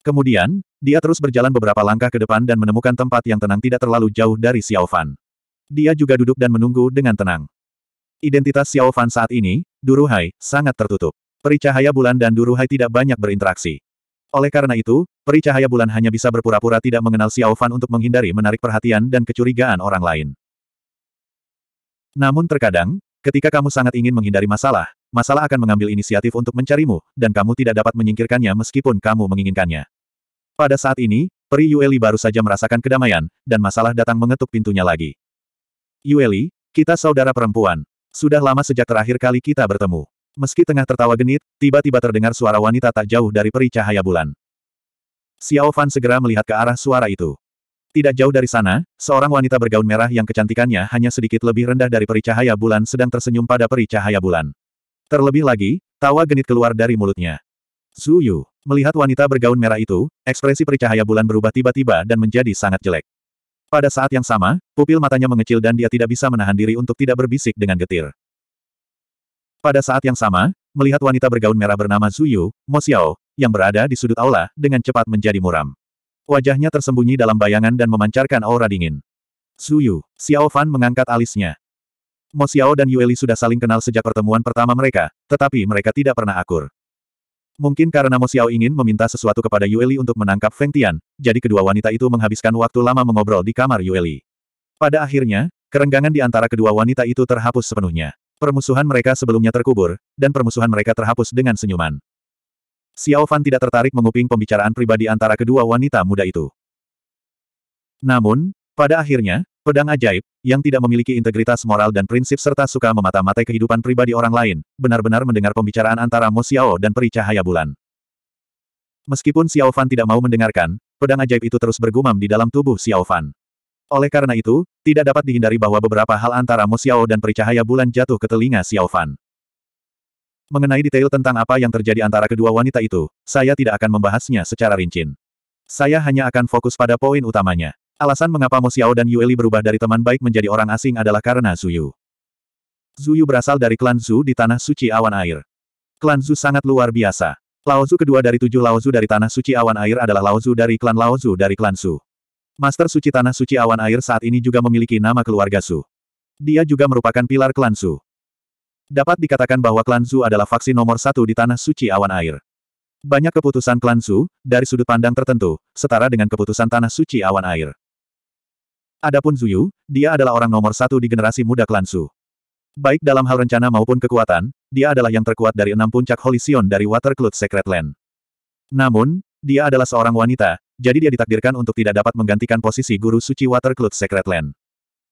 Kemudian, dia terus berjalan beberapa langkah ke depan dan menemukan tempat yang tenang tidak terlalu jauh dari Xiao Fan. Dia juga duduk dan menunggu dengan tenang. Identitas Xiao Fan saat ini, Duruhai, sangat tertutup. Peri Cahaya bulan dan Duruhai tidak banyak berinteraksi. Oleh karena itu, peri cahaya bulan hanya bisa berpura-pura tidak mengenal Xiao Fan untuk menghindari menarik perhatian dan kecurigaan orang lain. Namun terkadang, ketika kamu sangat ingin menghindari masalah, masalah akan mengambil inisiatif untuk mencarimu, dan kamu tidak dapat menyingkirkannya meskipun kamu menginginkannya. Pada saat ini, peri Yueli baru saja merasakan kedamaian, dan masalah datang mengetuk pintunya lagi. Yueli, kita saudara perempuan. Sudah lama sejak terakhir kali kita bertemu. Meski tengah tertawa genit, tiba-tiba terdengar suara wanita tak jauh dari peri cahaya bulan. Xiao Fan segera melihat ke arah suara itu. Tidak jauh dari sana, seorang wanita bergaun merah yang kecantikannya hanya sedikit lebih rendah dari peri cahaya bulan sedang tersenyum pada peri cahaya bulan. Terlebih lagi, tawa genit keluar dari mulutnya. Zuyu, melihat wanita bergaun merah itu, ekspresi peri cahaya bulan berubah tiba-tiba dan menjadi sangat jelek. Pada saat yang sama, pupil matanya mengecil dan dia tidak bisa menahan diri untuk tidak berbisik dengan getir. Pada saat yang sama, melihat wanita bergaun merah bernama Zuyu, Mo Xiao, yang berada di sudut aula, dengan cepat menjadi muram. Wajahnya tersembunyi dalam bayangan dan memancarkan aura dingin. Zuyu, Xiao Fan mengangkat alisnya. Mo Xiao dan Yueli sudah saling kenal sejak pertemuan pertama mereka, tetapi mereka tidak pernah akur. Mungkin karena Mo Xiao ingin meminta sesuatu kepada Yueli untuk menangkap Feng Tian, jadi kedua wanita itu menghabiskan waktu lama mengobrol di kamar Yueli. Pada akhirnya, kerenggangan di antara kedua wanita itu terhapus sepenuhnya. Permusuhan mereka sebelumnya terkubur, dan permusuhan mereka terhapus dengan senyuman. Xiao Fan tidak tertarik menguping pembicaraan pribadi antara kedua wanita muda itu. Namun, pada akhirnya, pedang ajaib, yang tidak memiliki integritas moral dan prinsip serta suka memata-matai kehidupan pribadi orang lain, benar-benar mendengar pembicaraan antara Mo Xiao dan peri cahaya bulan. Meskipun Xiao Fan tidak mau mendengarkan, pedang ajaib itu terus bergumam di dalam tubuh Xiao Fan. Oleh karena itu, tidak dapat dihindari bahwa beberapa hal antara Mo Xiao dan pericahaya bulan jatuh ke telinga Xiao Fan. Mengenai detail tentang apa yang terjadi antara kedua wanita itu, saya tidak akan membahasnya secara rinci. Saya hanya akan fokus pada poin utamanya. Alasan mengapa Mo Xiao dan Yueli berubah dari teman baik menjadi orang asing adalah karena Zuyu. Zuyu berasal dari klan Zhu di Tanah Suci Awan Air. Klan Zhu sangat luar biasa. Laozu kedua dari tujuh Laozu dari Tanah Suci Awan Air adalah Laozu dari klan Laozu dari klan Zhu. Master Suci Tanah Suci Awan Air saat ini juga memiliki nama keluarga Su. Dia juga merupakan pilar klan Su. Dapat dikatakan bahwa klan Su adalah faksi nomor satu di Tanah Suci Awan Air. Banyak keputusan klan Su, dari sudut pandang tertentu, setara dengan keputusan Tanah Suci Awan Air. Adapun Zuyu, dia adalah orang nomor satu di generasi muda klan Su. Baik dalam hal rencana maupun kekuatan, dia adalah yang terkuat dari enam puncak Holy dari Watercloud Secret Land. Namun, dia adalah seorang wanita, jadi dia ditakdirkan untuk tidak dapat menggantikan posisi guru suci Watercloud Secret Land.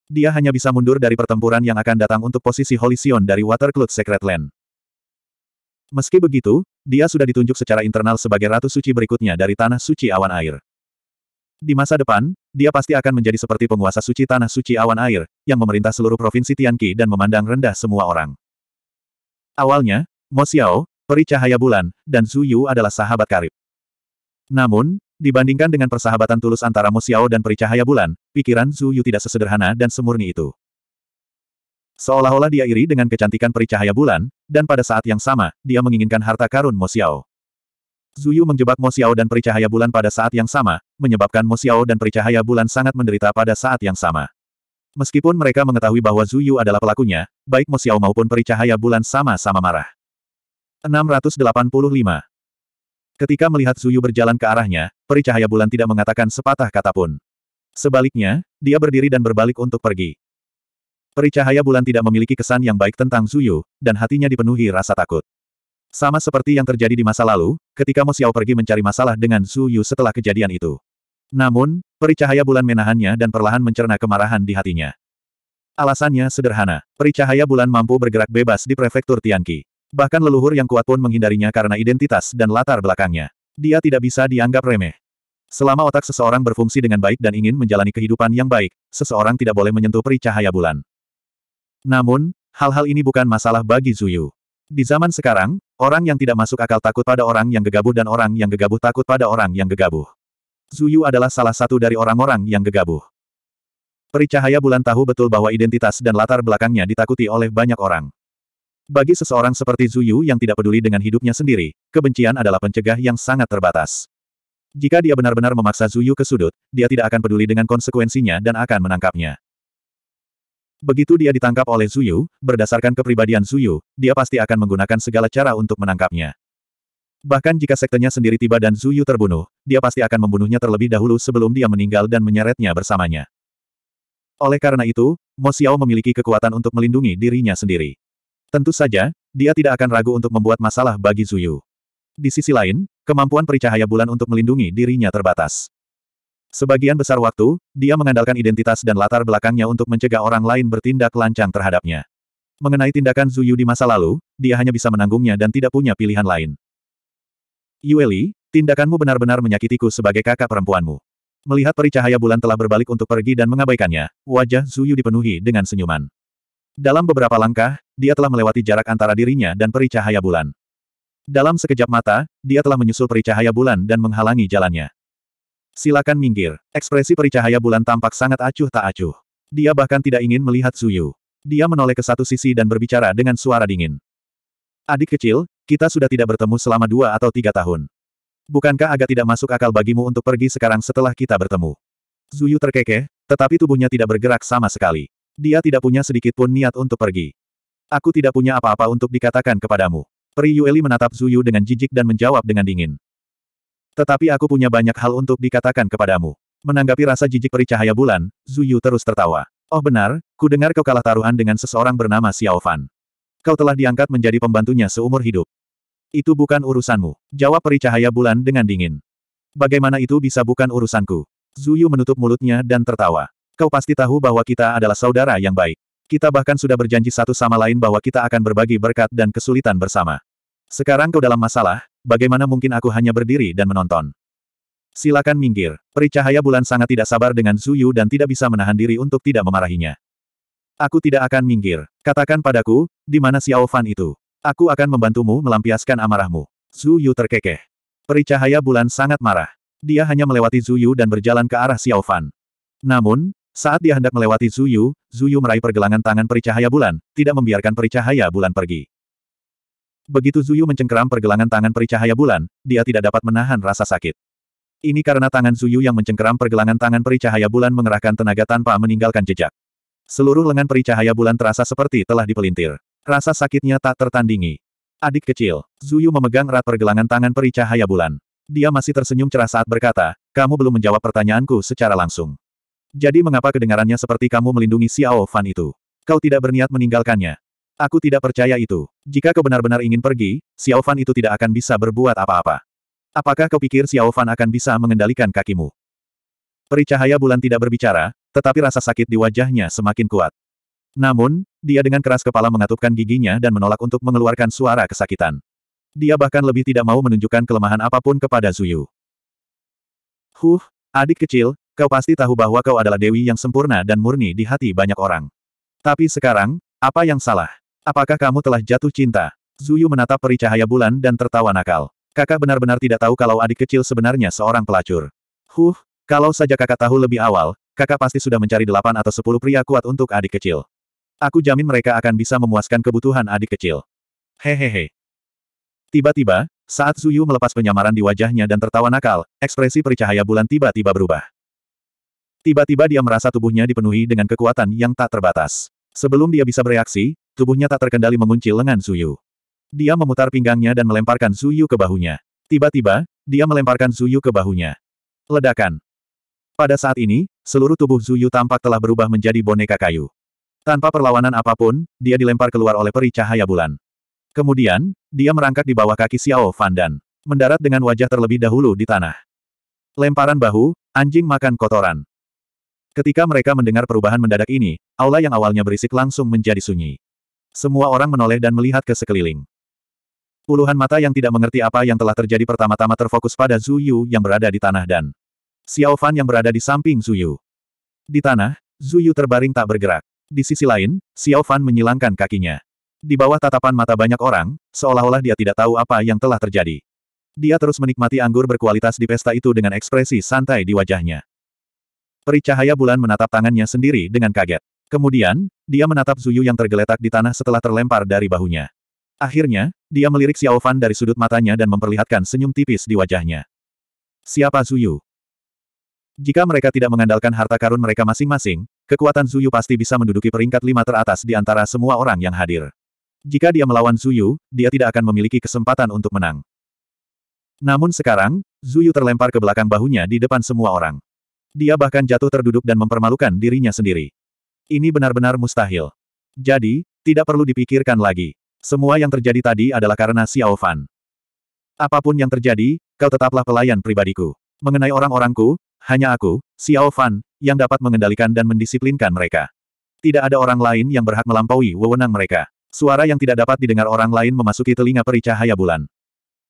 Dia hanya bisa mundur dari pertempuran yang akan datang untuk posisi Holy Sion dari Watercloud Secret Land. Meski begitu, dia sudah ditunjuk secara internal sebagai Ratu Suci berikutnya dari Tanah Suci Awan Air. Di masa depan, dia pasti akan menjadi seperti penguasa suci Tanah Suci Awan Air, yang memerintah seluruh provinsi Tianqi dan memandang rendah semua orang. Awalnya, Mo Xiao, Peri Cahaya Bulan, dan Zhu Yu adalah sahabat karib. Namun, Dibandingkan dengan persahabatan tulus antara Mo Xiao dan Cahaya bulan, pikiran Zhu Yu tidak sesederhana dan semurni itu. Seolah-olah dia iri dengan kecantikan Peri Cahaya bulan, dan pada saat yang sama, dia menginginkan harta karun Mo Xiao. Zhu Yu menjebak Mo Xiao dan Cahaya bulan pada saat yang sama, menyebabkan Mo Xiao dan Cahaya bulan sangat menderita pada saat yang sama. Meskipun mereka mengetahui bahwa Zhu Yu adalah pelakunya, baik Mo Xiao maupun Cahaya bulan sama-sama marah. 685 Ketika melihat Zuyu berjalan ke arahnya, peri cahaya bulan tidak mengatakan sepatah kata pun. Sebaliknya, dia berdiri dan berbalik untuk pergi. Peri cahaya bulan tidak memiliki kesan yang baik tentang Zuyu, dan hatinya dipenuhi rasa takut. Sama seperti yang terjadi di masa lalu, ketika Mo Xiao pergi mencari masalah dengan Zuyu setelah kejadian itu. Namun, peri cahaya bulan menahannya dan perlahan mencerna kemarahan di hatinya. Alasannya sederhana, peri cahaya bulan mampu bergerak bebas di prefektur Tianqi. Bahkan leluhur yang kuat pun menghindarinya karena identitas dan latar belakangnya. Dia tidak bisa dianggap remeh. Selama otak seseorang berfungsi dengan baik dan ingin menjalani kehidupan yang baik, seseorang tidak boleh menyentuh peri cahaya bulan. Namun, hal-hal ini bukan masalah bagi Zuyu. Di zaman sekarang, orang yang tidak masuk akal takut pada orang yang gegabah dan orang yang gegabah takut pada orang yang gegabah. Zuyu adalah salah satu dari orang-orang yang gegabah. cahaya bulan tahu betul bahwa identitas dan latar belakangnya ditakuti oleh banyak orang. Bagi seseorang seperti Zuyu yang tidak peduli dengan hidupnya sendiri, kebencian adalah pencegah yang sangat terbatas. Jika dia benar-benar memaksa Zuyu ke sudut, dia tidak akan peduli dengan konsekuensinya dan akan menangkapnya. Begitu dia ditangkap oleh Zuyu, berdasarkan kepribadian Zuyu, dia pasti akan menggunakan segala cara untuk menangkapnya. Bahkan jika sektenya sendiri tiba dan Zuyu terbunuh, dia pasti akan membunuhnya terlebih dahulu sebelum dia meninggal dan menyeretnya bersamanya. Oleh karena itu, Mo Xiao memiliki kekuatan untuk melindungi dirinya sendiri. Tentu saja, dia tidak akan ragu untuk membuat masalah bagi Zuyu. Di sisi lain, kemampuan pericahaya bulan untuk melindungi dirinya terbatas. Sebagian besar waktu, dia mengandalkan identitas dan latar belakangnya untuk mencegah orang lain bertindak lancang terhadapnya. Mengenai tindakan Zuyu di masa lalu, dia hanya bisa menanggungnya dan tidak punya pilihan lain. Yueli, tindakanmu benar-benar menyakitiku sebagai kakak perempuanmu. Melihat pericahaya bulan telah berbalik untuk pergi dan mengabaikannya, wajah Zuyu dipenuhi dengan senyuman. Dalam beberapa langkah, dia telah melewati jarak antara dirinya dan peri cahaya bulan. Dalam sekejap mata, dia telah menyusul peri cahaya bulan dan menghalangi jalannya. Silakan minggir. Ekspresi peri cahaya bulan tampak sangat acuh tak acuh. Dia bahkan tidak ingin melihat Zuyu. Dia menoleh ke satu sisi dan berbicara dengan suara dingin. Adik kecil, kita sudah tidak bertemu selama dua atau tiga tahun. Bukankah agak tidak masuk akal bagimu untuk pergi sekarang setelah kita bertemu? Zuyu terkekeh, tetapi tubuhnya tidak bergerak sama sekali. Dia tidak punya sedikit pun niat untuk pergi. Aku tidak punya apa-apa untuk dikatakan kepadamu. Peri Yueli menatap Zuyu dengan jijik dan menjawab dengan dingin. Tetapi aku punya banyak hal untuk dikatakan kepadamu. Menanggapi rasa jijik peri cahaya bulan, Zuyu terus tertawa. Oh benar, ku dengar kau kalah taruhan dengan seseorang bernama Xiao Fan. Kau telah diangkat menjadi pembantunya seumur hidup. Itu bukan urusanmu. Jawab peri cahaya bulan dengan dingin. Bagaimana itu bisa bukan urusanku? Zuyu menutup mulutnya dan tertawa. Kau pasti tahu bahwa kita adalah saudara yang baik. Kita bahkan sudah berjanji satu sama lain bahwa kita akan berbagi berkat dan kesulitan bersama. Sekarang kau dalam masalah, bagaimana mungkin aku hanya berdiri dan menonton? Silakan minggir. Pericahaya bulan sangat tidak sabar dengan Zuyu dan tidak bisa menahan diri untuk tidak memarahinya. Aku tidak akan minggir. Katakan padaku, di mana Xiao Fan itu? Aku akan membantumu melampiaskan amarahmu. Zuyu terkekeh. Pericahaya bulan sangat marah. Dia hanya melewati Zuyu dan berjalan ke arah Xiao Fan. Namun, saat dia hendak melewati Zuyu, Zuyu meraih pergelangan tangan pericahaya bulan, tidak membiarkan pericahaya bulan pergi. Begitu Zuyu mencengkeram pergelangan tangan pericahaya bulan, dia tidak dapat menahan rasa sakit. Ini karena tangan Zuyu yang mencengkeram pergelangan tangan pericahaya bulan mengerahkan tenaga tanpa meninggalkan jejak. Seluruh lengan pericahaya bulan terasa seperti telah dipelintir. Rasa sakitnya tak tertandingi. Adik kecil, Zuyu memegang erat pergelangan tangan pericahaya bulan. Dia masih tersenyum cerah saat berkata, kamu belum menjawab pertanyaanku secara langsung. Jadi mengapa kedengarannya seperti kamu melindungi Xiao Fan itu? Kau tidak berniat meninggalkannya. Aku tidak percaya itu. Jika kau benar-benar ingin pergi, Xiao Fan itu tidak akan bisa berbuat apa-apa. Apakah kau pikir Xiao Fan akan bisa mengendalikan kakimu? Pericahaya bulan tidak berbicara, tetapi rasa sakit di wajahnya semakin kuat. Namun, dia dengan keras kepala mengatupkan giginya dan menolak untuk mengeluarkan suara kesakitan. Dia bahkan lebih tidak mau menunjukkan kelemahan apapun kepada Zuyu. Huh, adik kecil, Kau pasti tahu bahwa kau adalah dewi yang sempurna dan murni di hati banyak orang. Tapi sekarang, apa yang salah? Apakah kamu telah jatuh cinta? Zuyu menatap peri cahaya bulan dan tertawa nakal. Kakak benar-benar tidak tahu kalau adik kecil sebenarnya seorang pelacur. Huh, kalau saja kakak tahu lebih awal, kakak pasti sudah mencari delapan atau sepuluh pria kuat untuk adik kecil. Aku jamin mereka akan bisa memuaskan kebutuhan adik kecil. Hehehe. Tiba-tiba, saat Zuyu melepas penyamaran di wajahnya dan tertawa nakal, ekspresi cahaya bulan tiba-tiba berubah. Tiba-tiba dia merasa tubuhnya dipenuhi dengan kekuatan yang tak terbatas. Sebelum dia bisa bereaksi, tubuhnya tak terkendali mengunci lengan Suyu. Dia memutar pinggangnya dan melemparkan Suyu ke bahunya. Tiba-tiba, dia melemparkan Suyu ke bahunya. Ledakan. Pada saat ini, seluruh tubuh Suyu tampak telah berubah menjadi boneka kayu. Tanpa perlawanan apapun, dia dilempar keluar oleh peri cahaya bulan. Kemudian, dia merangkak di bawah kaki Xiao Fan dan mendarat dengan wajah terlebih dahulu di tanah. Lemparan bahu, anjing makan kotoran. Ketika mereka mendengar perubahan mendadak ini, aula yang awalnya berisik langsung menjadi sunyi. Semua orang menoleh dan melihat ke sekeliling. Puluhan mata yang tidak mengerti apa yang telah terjadi pertama-tama terfokus pada Zhu Yu yang berada di tanah dan Xiao Fan yang berada di samping Zhu Yu. Di tanah, Zhu Yu terbaring tak bergerak. Di sisi lain, Xiao Fan menyilangkan kakinya. Di bawah tatapan mata banyak orang, seolah-olah dia tidak tahu apa yang telah terjadi. Dia terus menikmati anggur berkualitas di pesta itu dengan ekspresi santai di wajahnya. Peri cahaya bulan menatap tangannya sendiri dengan kaget. Kemudian, dia menatap Zuyu yang tergeletak di tanah setelah terlempar dari bahunya. Akhirnya, dia melirik Xiao Fan dari sudut matanya dan memperlihatkan senyum tipis di wajahnya. Siapa Zuyu? Jika mereka tidak mengandalkan harta karun mereka masing-masing, kekuatan Zuyu pasti bisa menduduki peringkat lima teratas di antara semua orang yang hadir. Jika dia melawan Zuyu, dia tidak akan memiliki kesempatan untuk menang. Namun sekarang, Zuyu terlempar ke belakang bahunya di depan semua orang. Dia bahkan jatuh terduduk dan mempermalukan dirinya sendiri. Ini benar-benar mustahil. Jadi, tidak perlu dipikirkan lagi. Semua yang terjadi tadi adalah karena Xiao Fan. Apapun yang terjadi, kau tetaplah pelayan pribadiku. Mengenai orang-orangku, hanya aku, Xiao Fan, yang dapat mengendalikan dan mendisiplinkan mereka. Tidak ada orang lain yang berhak melampaui wewenang mereka. Suara yang tidak dapat didengar orang lain memasuki telinga peri cahaya bulan.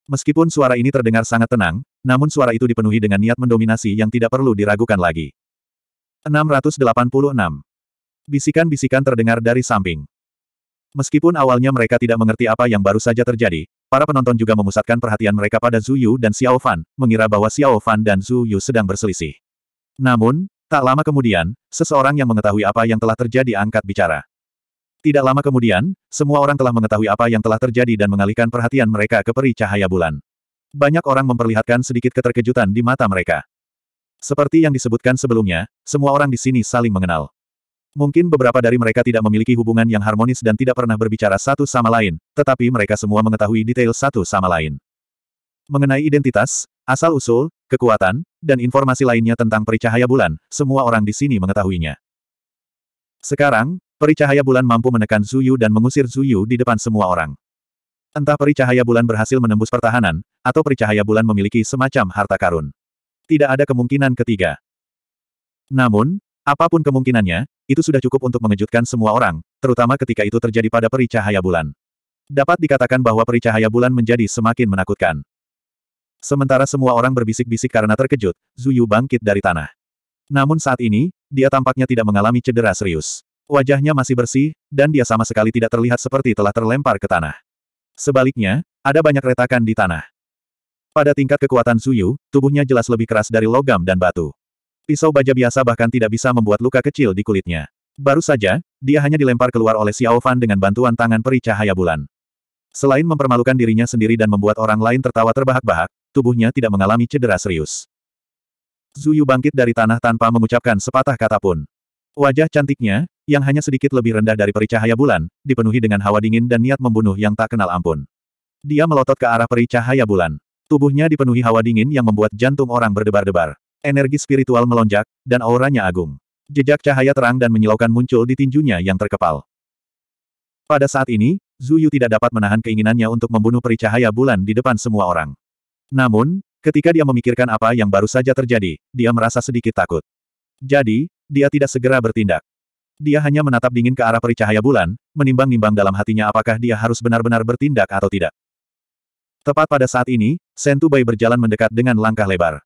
Meskipun suara ini terdengar sangat tenang, namun suara itu dipenuhi dengan niat mendominasi yang tidak perlu diragukan lagi. 686. Bisikan-bisikan terdengar dari samping. Meskipun awalnya mereka tidak mengerti apa yang baru saja terjadi, para penonton juga memusatkan perhatian mereka pada Zhu Yu dan Xiao Fan, mengira bahwa Xiao Fan dan Zhu Yu sedang berselisih. Namun, tak lama kemudian, seseorang yang mengetahui apa yang telah terjadi angkat bicara. Tidak lama kemudian, semua orang telah mengetahui apa yang telah terjadi dan mengalihkan perhatian mereka ke peri cahaya bulan banyak orang memperlihatkan sedikit keterkejutan di mata mereka. Seperti yang disebutkan sebelumnya, semua orang di sini saling mengenal. Mungkin beberapa dari mereka tidak memiliki hubungan yang harmonis dan tidak pernah berbicara satu sama lain, tetapi mereka semua mengetahui detail satu sama lain. Mengenai identitas, asal-usul, kekuatan, dan informasi lainnya tentang pericahaya bulan, semua orang di sini mengetahuinya. Sekarang, pericahaya bulan mampu menekan Zuyu dan mengusir Zuyu di depan semua orang. Entah peri cahaya bulan berhasil menembus pertahanan, atau peri cahaya bulan memiliki semacam harta karun. Tidak ada kemungkinan ketiga. Namun, apapun kemungkinannya, itu sudah cukup untuk mengejutkan semua orang, terutama ketika itu terjadi pada peri cahaya bulan. Dapat dikatakan bahwa peri cahaya bulan menjadi semakin menakutkan. Sementara semua orang berbisik-bisik karena terkejut, Zuyu bangkit dari tanah. Namun saat ini, dia tampaknya tidak mengalami cedera serius. Wajahnya masih bersih, dan dia sama sekali tidak terlihat seperti telah terlempar ke tanah. Sebaliknya, ada banyak retakan di tanah. Pada tingkat kekuatan Suyu, tubuhnya jelas lebih keras dari logam dan batu. Pisau baja biasa bahkan tidak bisa membuat luka kecil di kulitnya. Baru saja, dia hanya dilempar keluar oleh Xiao Fan dengan bantuan tangan peri cahaya bulan. Selain mempermalukan dirinya sendiri dan membuat orang lain tertawa terbahak-bahak, tubuhnya tidak mengalami cedera serius. Zuyu bangkit dari tanah tanpa mengucapkan sepatah kata pun. Wajah cantiknya, yang hanya sedikit lebih rendah dari peri cahaya bulan, dipenuhi dengan hawa dingin dan niat membunuh yang tak kenal ampun. Dia melotot ke arah peri cahaya bulan. Tubuhnya dipenuhi hawa dingin yang membuat jantung orang berdebar-debar. Energi spiritual melonjak, dan auranya agung. Jejak cahaya terang dan menyilaukan muncul di tinjunya yang terkepal. Pada saat ini, Zuyu tidak dapat menahan keinginannya untuk membunuh peri cahaya bulan di depan semua orang. Namun, ketika dia memikirkan apa yang baru saja terjadi, dia merasa sedikit takut. Jadi, dia tidak segera bertindak. Dia hanya menatap dingin ke arah peri cahaya bulan, menimbang-nimbang dalam hatinya apakah dia harus benar-benar bertindak atau tidak. Tepat pada saat ini, Sentu Sentubai berjalan mendekat dengan langkah lebar.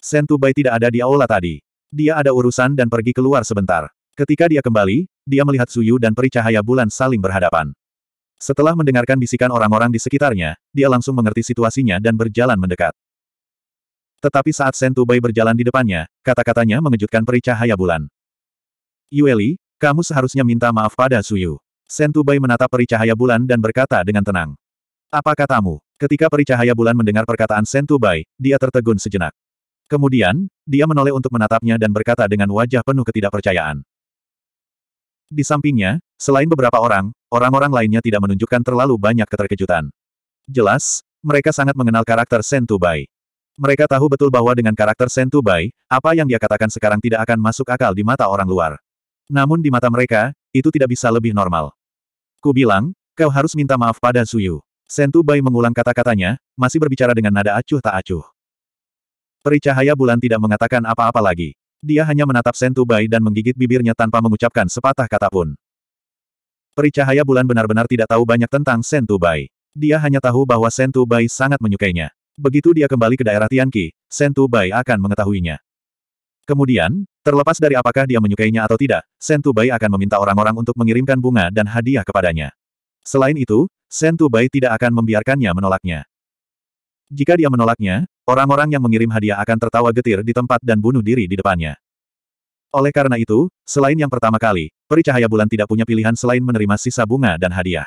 Sentu Sentubai tidak ada di aula tadi. Dia ada urusan dan pergi keluar sebentar. Ketika dia kembali, dia melihat Suyu dan peri cahaya bulan saling berhadapan. Setelah mendengarkan bisikan orang-orang di sekitarnya, dia langsung mengerti situasinya dan berjalan mendekat. Tetapi saat Sentu Bai berjalan di depannya, kata-katanya mengejutkan peri cahaya bulan. Yueli, kamu seharusnya minta maaf pada Suyu. Bai menatap peri cahaya bulan dan berkata dengan tenang. Apa katamu? Ketika peri cahaya bulan mendengar perkataan Sentu Bai, dia tertegun sejenak. Kemudian, dia menoleh untuk menatapnya dan berkata dengan wajah penuh ketidakpercayaan. Di sampingnya, selain beberapa orang, orang-orang lainnya tidak menunjukkan terlalu banyak keterkejutan. Jelas, mereka sangat mengenal karakter Sentu Bai. Mereka tahu betul bahwa dengan karakter Sentu Bai, apa yang dia katakan sekarang tidak akan masuk akal di mata orang luar. Namun di mata mereka, itu tidak bisa lebih normal. Ku bilang, kau harus minta maaf pada Suyu. Sentu Bai mengulang kata-katanya, masih berbicara dengan nada acuh tak acuh. Peri Cahaya bulan tidak mengatakan apa-apa lagi. Dia hanya menatap Sentu Bai dan menggigit bibirnya tanpa mengucapkan sepatah kata pun. Peri Cahaya bulan benar-benar tidak tahu banyak tentang Sentu Bai. Dia hanya tahu bahwa Sentu Bai sangat menyukainya. Begitu dia kembali ke daerah Tianqi, Sentu Bai akan mengetahuinya. Kemudian, terlepas dari apakah dia menyukainya atau tidak, Sentu Bai akan meminta orang-orang untuk mengirimkan bunga dan hadiah kepadanya. Selain itu, Sentu Bai tidak akan membiarkannya menolaknya. Jika dia menolaknya, orang-orang yang mengirim hadiah akan tertawa getir di tempat dan bunuh diri di depannya. Oleh karena itu, selain yang pertama kali, peri cahaya bulan tidak punya pilihan selain menerima sisa bunga dan hadiah.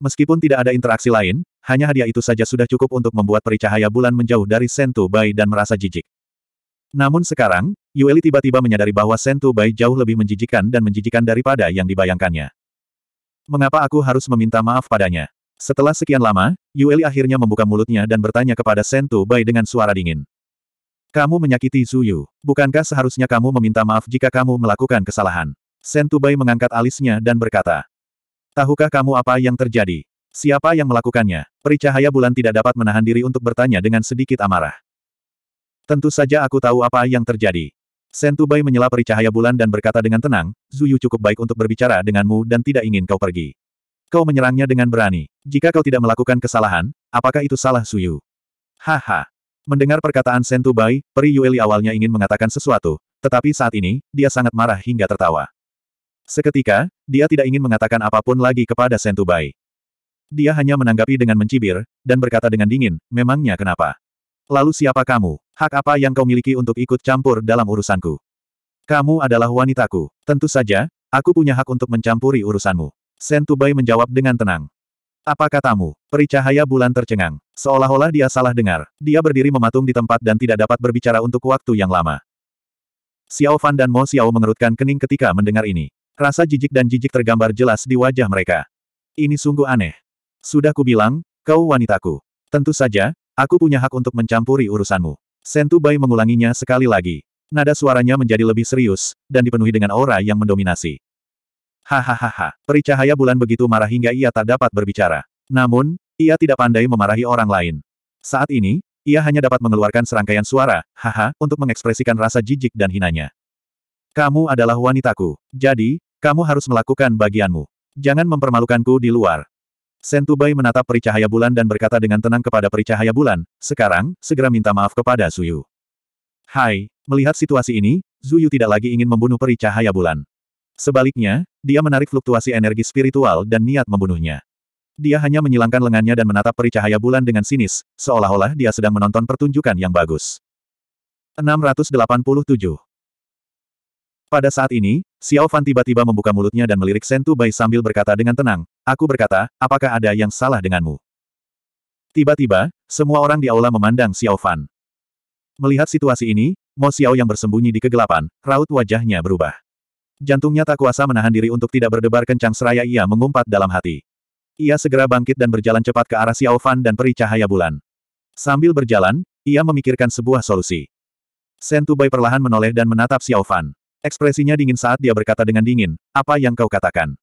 Meskipun tidak ada interaksi lain, hanya hadiah itu saja sudah cukup untuk membuat pericahaya bulan menjauh dari Sentu Bai dan merasa jijik. Namun sekarang, Yueli tiba-tiba menyadari bahwa Sentu Bai jauh lebih menjijikan dan menjijikan daripada yang dibayangkannya. Mengapa aku harus meminta maaf padanya? Setelah sekian lama, Yueli akhirnya membuka mulutnya dan bertanya kepada Sentu Bai dengan suara dingin. Kamu menyakiti Zuyu. Bukankah seharusnya kamu meminta maaf jika kamu melakukan kesalahan? Sentu Bai mengangkat alisnya dan berkata. Tahukah kamu apa yang terjadi? Siapa yang melakukannya? Pericahaya bulan tidak dapat menahan diri untuk bertanya dengan sedikit amarah. Tentu saja aku tahu apa yang terjadi. Sentubai menyela pericahaya bulan dan berkata dengan tenang, Zuyu cukup baik untuk berbicara denganmu dan tidak ingin kau pergi. Kau menyerangnya dengan berani. Jika kau tidak melakukan kesalahan, apakah itu salah Zuyu? Haha. Mendengar perkataan Sentubai, Peri Yueli awalnya ingin mengatakan sesuatu, tetapi saat ini, dia sangat marah hingga tertawa. Seketika, dia tidak ingin mengatakan apapun lagi kepada Sentubai. Dia hanya menanggapi dengan mencibir, dan berkata dengan dingin, memangnya kenapa? Lalu siapa kamu? Hak apa yang kau miliki untuk ikut campur dalam urusanku? Kamu adalah wanitaku. Tentu saja, aku punya hak untuk mencampuri urusanmu. Sentubai menjawab dengan tenang. Apa katamu? Pericahaya bulan tercengang. Seolah-olah dia salah dengar. Dia berdiri mematung di tempat dan tidak dapat berbicara untuk waktu yang lama. Xiao Fan dan Mo Xiao mengerutkan kening ketika mendengar ini. Rasa jijik dan jijik tergambar jelas di wajah mereka. Ini sungguh aneh. Sudah kubilang, kau wanitaku. Tentu saja, aku punya hak untuk mencampuri urusanmu. Sentu Bai mengulanginya sekali lagi. Nada suaranya menjadi lebih serius, dan dipenuhi dengan aura yang mendominasi. Hahaha, pericahaya bulan begitu marah hingga ia tak dapat berbicara. Namun, ia tidak pandai memarahi orang lain. Saat ini, ia hanya dapat mengeluarkan serangkaian suara, haha, untuk mengekspresikan rasa jijik dan hinanya. Kamu adalah wanitaku, jadi, kamu harus melakukan bagianmu. Jangan mempermalukanku di luar. Sentubai menatap pericahaya bulan dan berkata dengan tenang kepada pericahaya bulan, sekarang, segera minta maaf kepada Zuyu. Hai, melihat situasi ini, Zuyu tidak lagi ingin membunuh pericahaya bulan. Sebaliknya, dia menarik fluktuasi energi spiritual dan niat membunuhnya. Dia hanya menyilangkan lengannya dan menatap pericahaya bulan dengan sinis, seolah-olah dia sedang menonton pertunjukan yang bagus. 687 Pada saat ini, Xiao Fan tiba-tiba membuka mulutnya dan melirik Sentu Bai sambil berkata dengan tenang, Aku berkata, apakah ada yang salah denganmu? Tiba-tiba, semua orang di aula memandang Xiao Fan. Melihat situasi ini, Mo Xiao yang bersembunyi di kegelapan, raut wajahnya berubah. Jantungnya tak kuasa menahan diri untuk tidak berdebar kencang seraya ia mengumpat dalam hati. Ia segera bangkit dan berjalan cepat ke arah Xiao Fan dan peri cahaya bulan. Sambil berjalan, ia memikirkan sebuah solusi. Shen Tubai perlahan menoleh dan menatap Xiao Fan. Ekspresinya dingin saat dia berkata dengan dingin, apa yang kau katakan?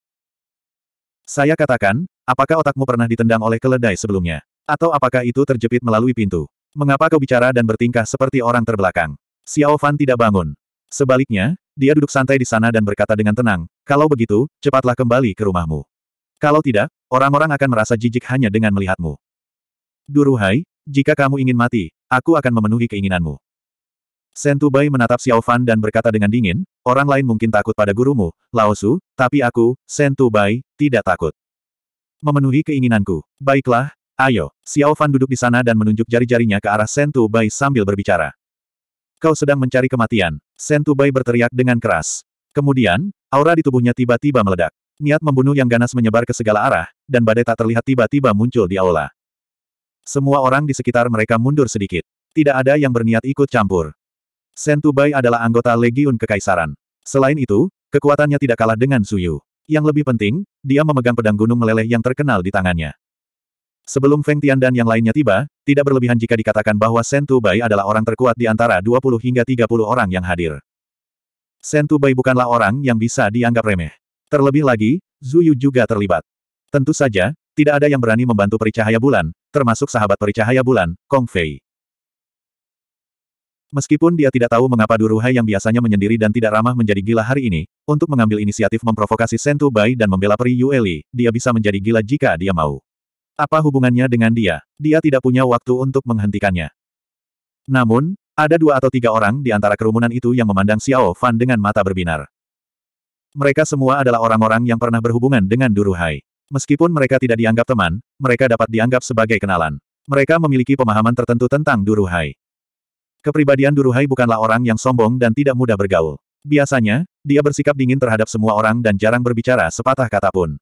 Saya katakan, apakah otakmu pernah ditendang oleh keledai sebelumnya? Atau apakah itu terjepit melalui pintu? Mengapa kau bicara dan bertingkah seperti orang terbelakang? Xiao Fan tidak bangun. Sebaliknya, dia duduk santai di sana dan berkata dengan tenang, kalau begitu, cepatlah kembali ke rumahmu. Kalau tidak, orang-orang akan merasa jijik hanya dengan melihatmu. Duruhai, jika kamu ingin mati, aku akan memenuhi keinginanmu. Bai menatap Xiao Fan dan berkata dengan dingin, orang lain mungkin takut pada gurumu, Lao Su, tapi aku, Bai, tidak takut. Memenuhi keinginanku. Baiklah, ayo. Xiao Fan duduk di sana dan menunjuk jari-jarinya ke arah Bai sambil berbicara. Kau sedang mencari kematian. Bai berteriak dengan keras. Kemudian, aura di tubuhnya tiba-tiba meledak. Niat membunuh yang ganas menyebar ke segala arah, dan badai tak terlihat tiba-tiba muncul di aula. Semua orang di sekitar mereka mundur sedikit. Tidak ada yang berniat ikut campur. Sentubai adalah anggota Legiun Kekaisaran. Selain itu, kekuatannya tidak kalah dengan Suyu. Yang lebih penting, dia memegang pedang gunung meleleh yang terkenal di tangannya. Sebelum Feng Tian dan yang lainnya tiba, tidak berlebihan jika dikatakan bahwa Sentubai adalah orang terkuat di antara 20 hingga 30 orang yang hadir. Sentubai bukanlah orang yang bisa dianggap remeh. Terlebih lagi, Zuyu juga terlibat. Tentu saja, tidak ada yang berani membantu pericahaya bulan, termasuk sahabat pericahaya bulan, Kong Fei. Meskipun dia tidak tahu mengapa Duruhai yang biasanya menyendiri dan tidak ramah menjadi gila hari ini, untuk mengambil inisiatif memprovokasi Sentu Bai dan membela peri Yueli, dia bisa menjadi gila jika dia mau. Apa hubungannya dengan dia? Dia tidak punya waktu untuk menghentikannya. Namun, ada dua atau tiga orang di antara kerumunan itu yang memandang Xiao Fan dengan mata berbinar. Mereka semua adalah orang-orang yang pernah berhubungan dengan Duruhai. Meskipun mereka tidak dianggap teman, mereka dapat dianggap sebagai kenalan. Mereka memiliki pemahaman tertentu tentang Duruhai. Kepribadian Duruhai bukanlah orang yang sombong dan tidak mudah bergaul. Biasanya, dia bersikap dingin terhadap semua orang dan jarang berbicara sepatah kata pun.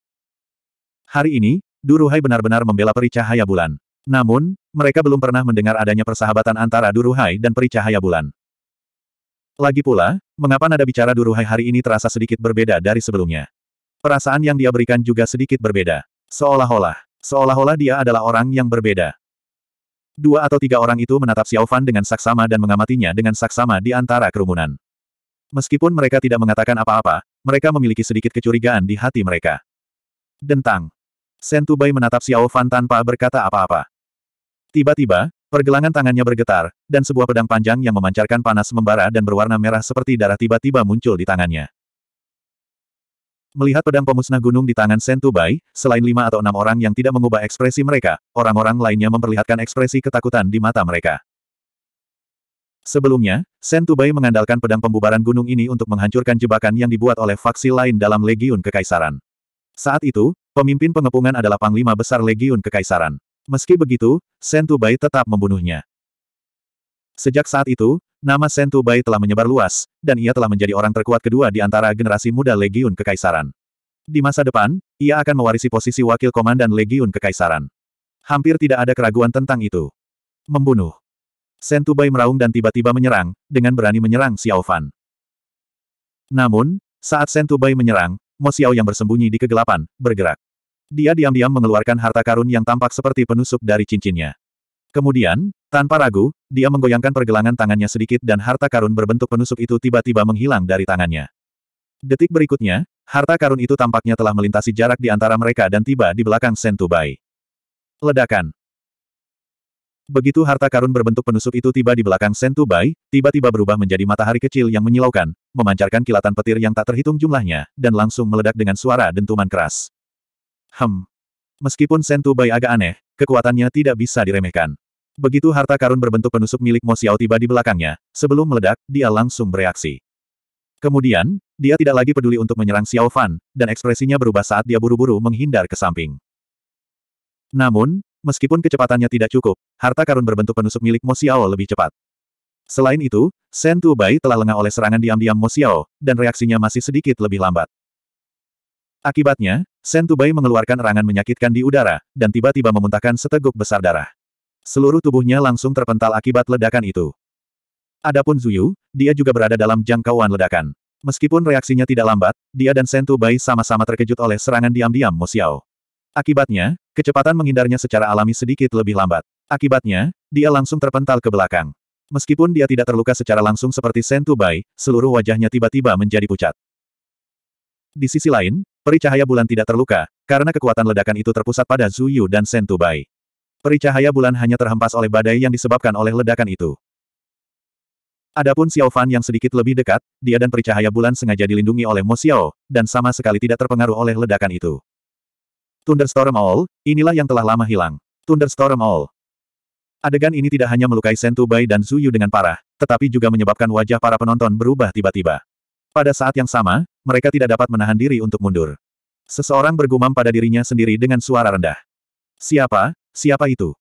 Hari ini, Duruhai benar-benar membela Peri Cahaya bulan. Namun, mereka belum pernah mendengar adanya persahabatan antara Duruhai dan Peri Cahaya bulan. Lagi pula, mengapa nada bicara Duruhai hari ini terasa sedikit berbeda dari sebelumnya? Perasaan yang dia berikan juga sedikit berbeda. Seolah-olah, seolah-olah dia adalah orang yang berbeda. Dua atau tiga orang itu menatap Xiao Fan dengan saksama dan mengamatinya dengan saksama di antara kerumunan. Meskipun mereka tidak mengatakan apa-apa, mereka memiliki sedikit kecurigaan di hati mereka. Dentang. Sentubai menatap Xiao Fan tanpa berkata apa-apa. Tiba-tiba, pergelangan tangannya bergetar, dan sebuah pedang panjang yang memancarkan panas membara dan berwarna merah seperti darah tiba-tiba muncul di tangannya. Melihat pedang pemusnah gunung di tangan Sentu Bai, selain lima atau enam orang yang tidak mengubah ekspresi mereka, orang-orang lainnya memperlihatkan ekspresi ketakutan di mata mereka. Sebelumnya, Sentu Bai mengandalkan pedang pembubaran gunung ini untuk menghancurkan jebakan yang dibuat oleh faksi lain dalam Legiun Kekaisaran. Saat itu, pemimpin pengepungan adalah Panglima Besar Legiun Kekaisaran. Meski begitu, Sentu Bai tetap membunuhnya. Sejak saat itu, nama Sentu Bai telah menyebar luas, dan ia telah menjadi orang terkuat kedua di antara generasi muda Legiun Kekaisaran. Di masa depan, ia akan mewarisi posisi wakil komandan Legiun Kekaisaran. Hampir tidak ada keraguan tentang itu. Membunuh. Sentu Bai meraung dan tiba-tiba menyerang, dengan berani menyerang Xiao Fan. Namun, saat Sentu Bai menyerang, Mo Xiao yang bersembunyi di kegelapan, bergerak. Dia diam-diam mengeluarkan harta karun yang tampak seperti penusuk dari cincinnya. Kemudian, tanpa ragu, dia menggoyangkan pergelangan tangannya sedikit dan harta karun berbentuk penusuk itu tiba-tiba menghilang dari tangannya. Detik berikutnya, harta karun itu tampaknya telah melintasi jarak di antara mereka dan tiba di belakang Sentubai. Ledakan. Begitu harta karun berbentuk penusuk itu tiba di belakang Sentubai, tiba-tiba berubah menjadi matahari kecil yang menyilaukan, memancarkan kilatan petir yang tak terhitung jumlahnya, dan langsung meledak dengan suara dentuman keras. Hem. Meskipun Sentubai agak aneh, kekuatannya tidak bisa diremehkan. Begitu harta karun berbentuk penusuk milik Mo Xiao tiba di belakangnya, sebelum meledak, dia langsung bereaksi. Kemudian, dia tidak lagi peduli untuk menyerang Xiao Fan, dan ekspresinya berubah saat dia buru-buru menghindar ke samping. Namun, meskipun kecepatannya tidak cukup, harta karun berbentuk penusuk milik Mo Xiao lebih cepat. Selain itu, Shen Tu Bai telah lengah oleh serangan diam-diam Mo Xiao, dan reaksinya masih sedikit lebih lambat. Akibatnya, Shen Tu Bai mengeluarkan erangan menyakitkan di udara, dan tiba-tiba memuntahkan seteguk besar darah. Seluruh tubuhnya langsung terpental akibat ledakan itu. Adapun Zuyu, dia juga berada dalam jangkauan ledakan. Meskipun reaksinya tidak lambat, dia dan Sentu Bai sama-sama terkejut oleh serangan diam-diam Mo Xiao. Akibatnya, kecepatan menghindarnya secara alami sedikit lebih lambat. Akibatnya, dia langsung terpental ke belakang. Meskipun dia tidak terluka secara langsung seperti Sentu Bai, seluruh wajahnya tiba-tiba menjadi pucat. Di sisi lain, peri cahaya bulan tidak terluka, karena kekuatan ledakan itu terpusat pada Zuyu dan Sentu Bai. Peri cahaya bulan hanya terhempas oleh badai yang disebabkan oleh ledakan itu. Adapun Xiao Fan yang sedikit lebih dekat, dia dan peri cahaya bulan sengaja dilindungi oleh Mo Xiao, dan sama sekali tidak terpengaruh oleh ledakan itu. Thunderstorm all, inilah yang telah lama hilang. Thunderstorm all. Adegan ini tidak hanya melukai Sentu Bai dan Zuyu dengan parah, tetapi juga menyebabkan wajah para penonton berubah tiba-tiba. Pada saat yang sama, mereka tidak dapat menahan diri untuk mundur. Seseorang bergumam pada dirinya sendiri dengan suara rendah. Siapa, Siapa itu?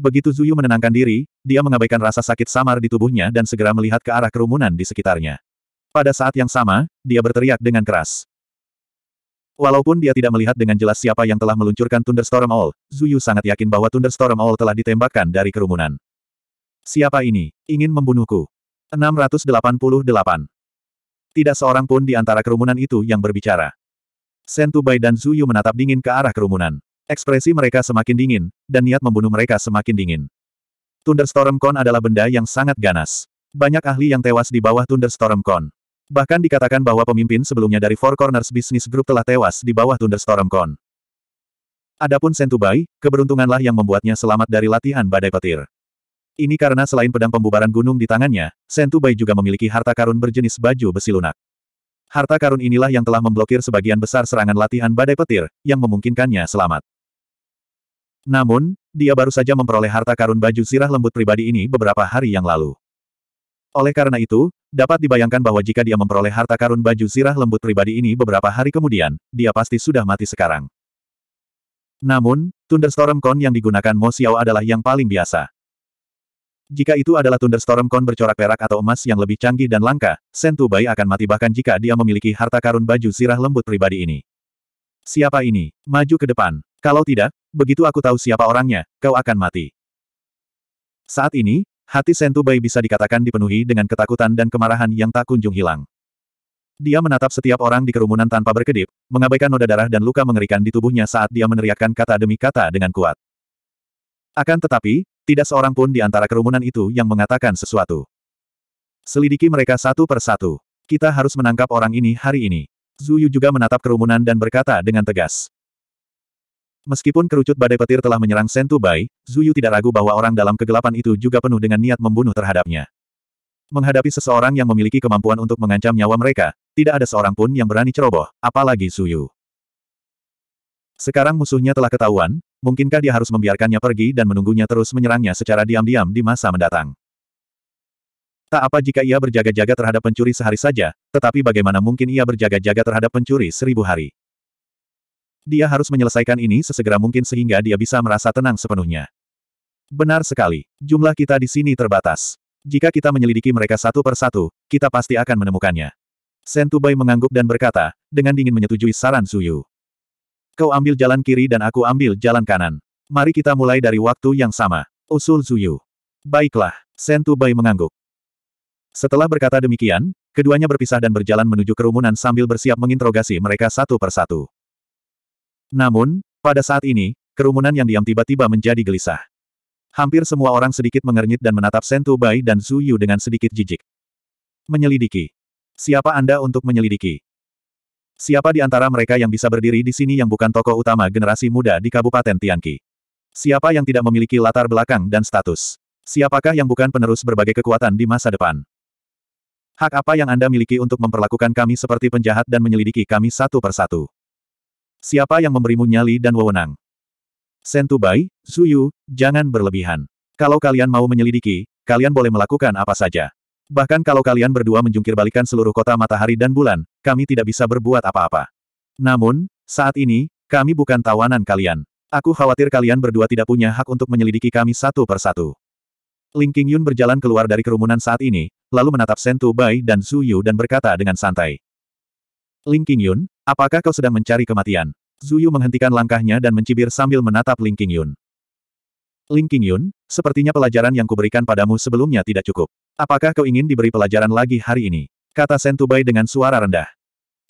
Begitu Zuyu menenangkan diri, dia mengabaikan rasa sakit samar di tubuhnya dan segera melihat ke arah kerumunan di sekitarnya. Pada saat yang sama, dia berteriak dengan keras. Walaupun dia tidak melihat dengan jelas siapa yang telah meluncurkan Thunderstorm All, Zuyu sangat yakin bahwa Thunderstorm All telah ditembakkan dari kerumunan. Siapa ini? Ingin membunuhku. 688. Tidak seorang pun di antara kerumunan itu yang berbicara. Sentubai dan Zuyu menatap dingin ke arah kerumunan. Ekspresi mereka semakin dingin, dan niat membunuh mereka semakin dingin. Thunderstorm Con adalah benda yang sangat ganas. Banyak ahli yang tewas di bawah Thunderstorm Con. Bahkan dikatakan bahwa pemimpin sebelumnya dari Four Corners Business Group telah tewas di bawah Thunderstorm Con. Adapun Sentubai, keberuntunganlah yang membuatnya selamat dari latihan badai petir. Ini karena selain pedang pembubaran gunung di tangannya, Sentubai juga memiliki harta karun berjenis baju besi lunak. Harta karun inilah yang telah memblokir sebagian besar serangan latihan badai petir, yang memungkinkannya selamat. Namun, dia baru saja memperoleh harta karun baju sirah lembut pribadi ini beberapa hari yang lalu. Oleh karena itu, dapat dibayangkan bahwa jika dia memperoleh harta karun baju sirah lembut pribadi ini beberapa hari kemudian, dia pasti sudah mati sekarang. Namun, Thunderstorm Con yang digunakan Mo Xiao adalah yang paling biasa. Jika itu adalah Thunderstorm Con bercorak perak atau emas yang lebih canggih dan langka, Sentu Bai akan mati bahkan jika dia memiliki harta karun baju sirah lembut pribadi ini. Siapa ini? Maju ke depan. Kalau tidak, begitu aku tahu siapa orangnya, kau akan mati. Saat ini, hati Sentu Sentubai bisa dikatakan dipenuhi dengan ketakutan dan kemarahan yang tak kunjung hilang. Dia menatap setiap orang di kerumunan tanpa berkedip, mengabaikan noda darah dan luka mengerikan di tubuhnya saat dia meneriakkan kata demi kata dengan kuat. Akan tetapi, tidak seorang pun di antara kerumunan itu yang mengatakan sesuatu. Selidiki mereka satu per satu. Kita harus menangkap orang ini hari ini. Zuyu juga menatap kerumunan dan berkata dengan tegas. Meskipun kerucut badai petir telah menyerang Sentu Bai, Zuyu tidak ragu bahwa orang dalam kegelapan itu juga penuh dengan niat membunuh terhadapnya. Menghadapi seseorang yang memiliki kemampuan untuk mengancam nyawa mereka, tidak ada seorang pun yang berani ceroboh, apalagi Zuyu. Sekarang musuhnya telah ketahuan, mungkinkah dia harus membiarkannya pergi dan menunggunya terus menyerangnya secara diam-diam di masa mendatang? Tak apa jika ia berjaga-jaga terhadap pencuri sehari saja, tetapi bagaimana mungkin ia berjaga-jaga terhadap pencuri seribu hari? Dia harus menyelesaikan ini sesegera mungkin sehingga dia bisa merasa tenang sepenuhnya. Benar sekali, jumlah kita di sini terbatas. Jika kita menyelidiki mereka satu per satu, kita pasti akan menemukannya. Sentubai mengangguk dan berkata, dengan dingin menyetujui saran Suyu. Kau ambil jalan kiri dan aku ambil jalan kanan. Mari kita mulai dari waktu yang sama. Usul Suyu. Baiklah, Sentubai mengangguk. Setelah berkata demikian, keduanya berpisah dan berjalan menuju kerumunan sambil bersiap menginterogasi mereka satu per satu. Namun, pada saat ini, kerumunan yang diam tiba-tiba menjadi gelisah. Hampir semua orang sedikit mengernyit dan menatap Sentu Bai dan Zhu Yu dengan sedikit jijik. Menyelidiki. Siapa Anda untuk menyelidiki? Siapa di antara mereka yang bisa berdiri di sini yang bukan tokoh utama generasi muda di Kabupaten Tianqi? Siapa yang tidak memiliki latar belakang dan status? Siapakah yang bukan penerus berbagai kekuatan di masa depan? Hak apa yang Anda miliki untuk memperlakukan kami seperti penjahat dan menyelidiki kami satu persatu? Siapa yang memberimu nyali dan wewenang? Sentubai, Zuyu, jangan berlebihan. Kalau kalian mau menyelidiki, kalian boleh melakukan apa saja. Bahkan kalau kalian berdua menjungkir balikan seluruh kota matahari dan bulan, kami tidak bisa berbuat apa-apa. Namun, saat ini, kami bukan tawanan kalian. Aku khawatir kalian berdua tidak punya hak untuk menyelidiki kami satu persatu. Ling Qingyun berjalan keluar dari kerumunan saat ini, lalu menatap Sentu Bai dan Su Yu dan berkata dengan santai. Ling Qingyun. Apakah kau sedang mencari kematian? Zuyu menghentikan langkahnya dan mencibir sambil menatap Ling Qingyun. Ling Qingyun, sepertinya pelajaran yang kuberikan padamu sebelumnya tidak cukup. Apakah kau ingin diberi pelajaran lagi hari ini? Kata Sentubai dengan suara rendah.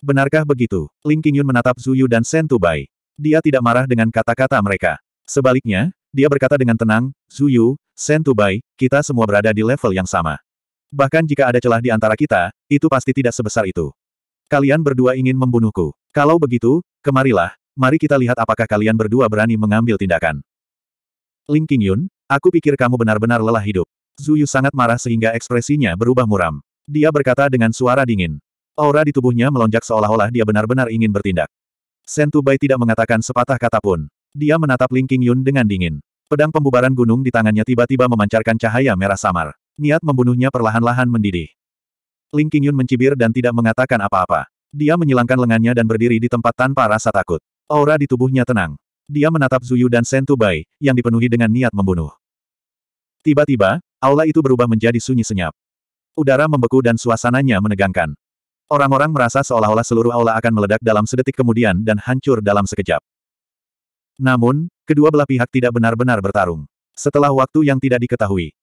Benarkah begitu? Ling Qingyun menatap Zuyu dan Sentubai. Dia tidak marah dengan kata-kata mereka. Sebaliknya, dia berkata dengan tenang, Zuyu, Sentubai, kita semua berada di level yang sama. Bahkan jika ada celah di antara kita, itu pasti tidak sebesar itu. Kalian berdua ingin membunuhku. Kalau begitu, kemarilah, mari kita lihat apakah kalian berdua berani mengambil tindakan. Ling Qingyun, aku pikir kamu benar-benar lelah hidup. Zuyu sangat marah sehingga ekspresinya berubah muram. Dia berkata dengan suara dingin. Aura di tubuhnya melonjak seolah-olah dia benar-benar ingin bertindak. Bai tidak mengatakan sepatah kata pun. Dia menatap Ling Qingyun dengan dingin. Pedang pembubaran gunung di tangannya tiba-tiba memancarkan cahaya merah samar. Niat membunuhnya perlahan-lahan mendidih. Ling Qingyun mencibir dan tidak mengatakan apa-apa. Dia menyilangkan lengannya dan berdiri di tempat tanpa rasa takut. Aura di tubuhnya tenang. Dia menatap Zuyu dan Sentu Bai, yang dipenuhi dengan niat membunuh. Tiba-tiba, aula itu berubah menjadi sunyi senyap. Udara membeku dan suasananya menegangkan. Orang-orang merasa seolah-olah seluruh aula akan meledak dalam sedetik kemudian dan hancur dalam sekejap. Namun, kedua belah pihak tidak benar-benar bertarung. Setelah waktu yang tidak diketahui.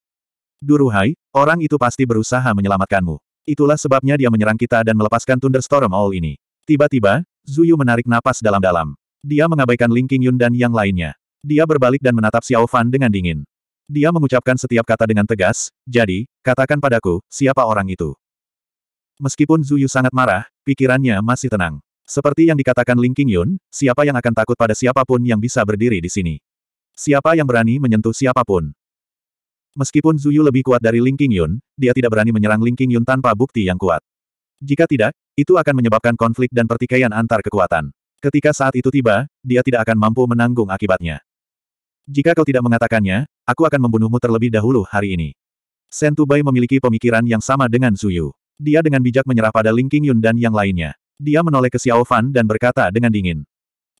Duruhai, orang itu pasti berusaha menyelamatkanmu. Itulah sebabnya dia menyerang kita dan melepaskan Thunderstorm All ini. Tiba-tiba, Zuyu menarik napas dalam-dalam. Dia mengabaikan Ling Qingyun dan yang lainnya. Dia berbalik dan menatap Xiao Fan dengan dingin. Dia mengucapkan setiap kata dengan tegas, jadi, katakan padaku, siapa orang itu? Meskipun Zuyu sangat marah, pikirannya masih tenang. Seperti yang dikatakan Ling Qingyun, siapa yang akan takut pada siapapun yang bisa berdiri di sini? Siapa yang berani menyentuh siapapun? Meskipun Zuyu lebih kuat dari Ling Qingyun, dia tidak berani menyerang Ling Qingyun tanpa bukti yang kuat. Jika tidak, itu akan menyebabkan konflik dan pertikaian antar kekuatan. Ketika saat itu tiba, dia tidak akan mampu menanggung akibatnya. Jika kau tidak mengatakannya, aku akan membunuhmu terlebih dahulu hari ini. Sentubai memiliki pemikiran yang sama dengan Zuyu. Dia dengan bijak menyerah pada Ling Qingyun dan yang lainnya. Dia menoleh ke Xiao Fan dan berkata dengan dingin.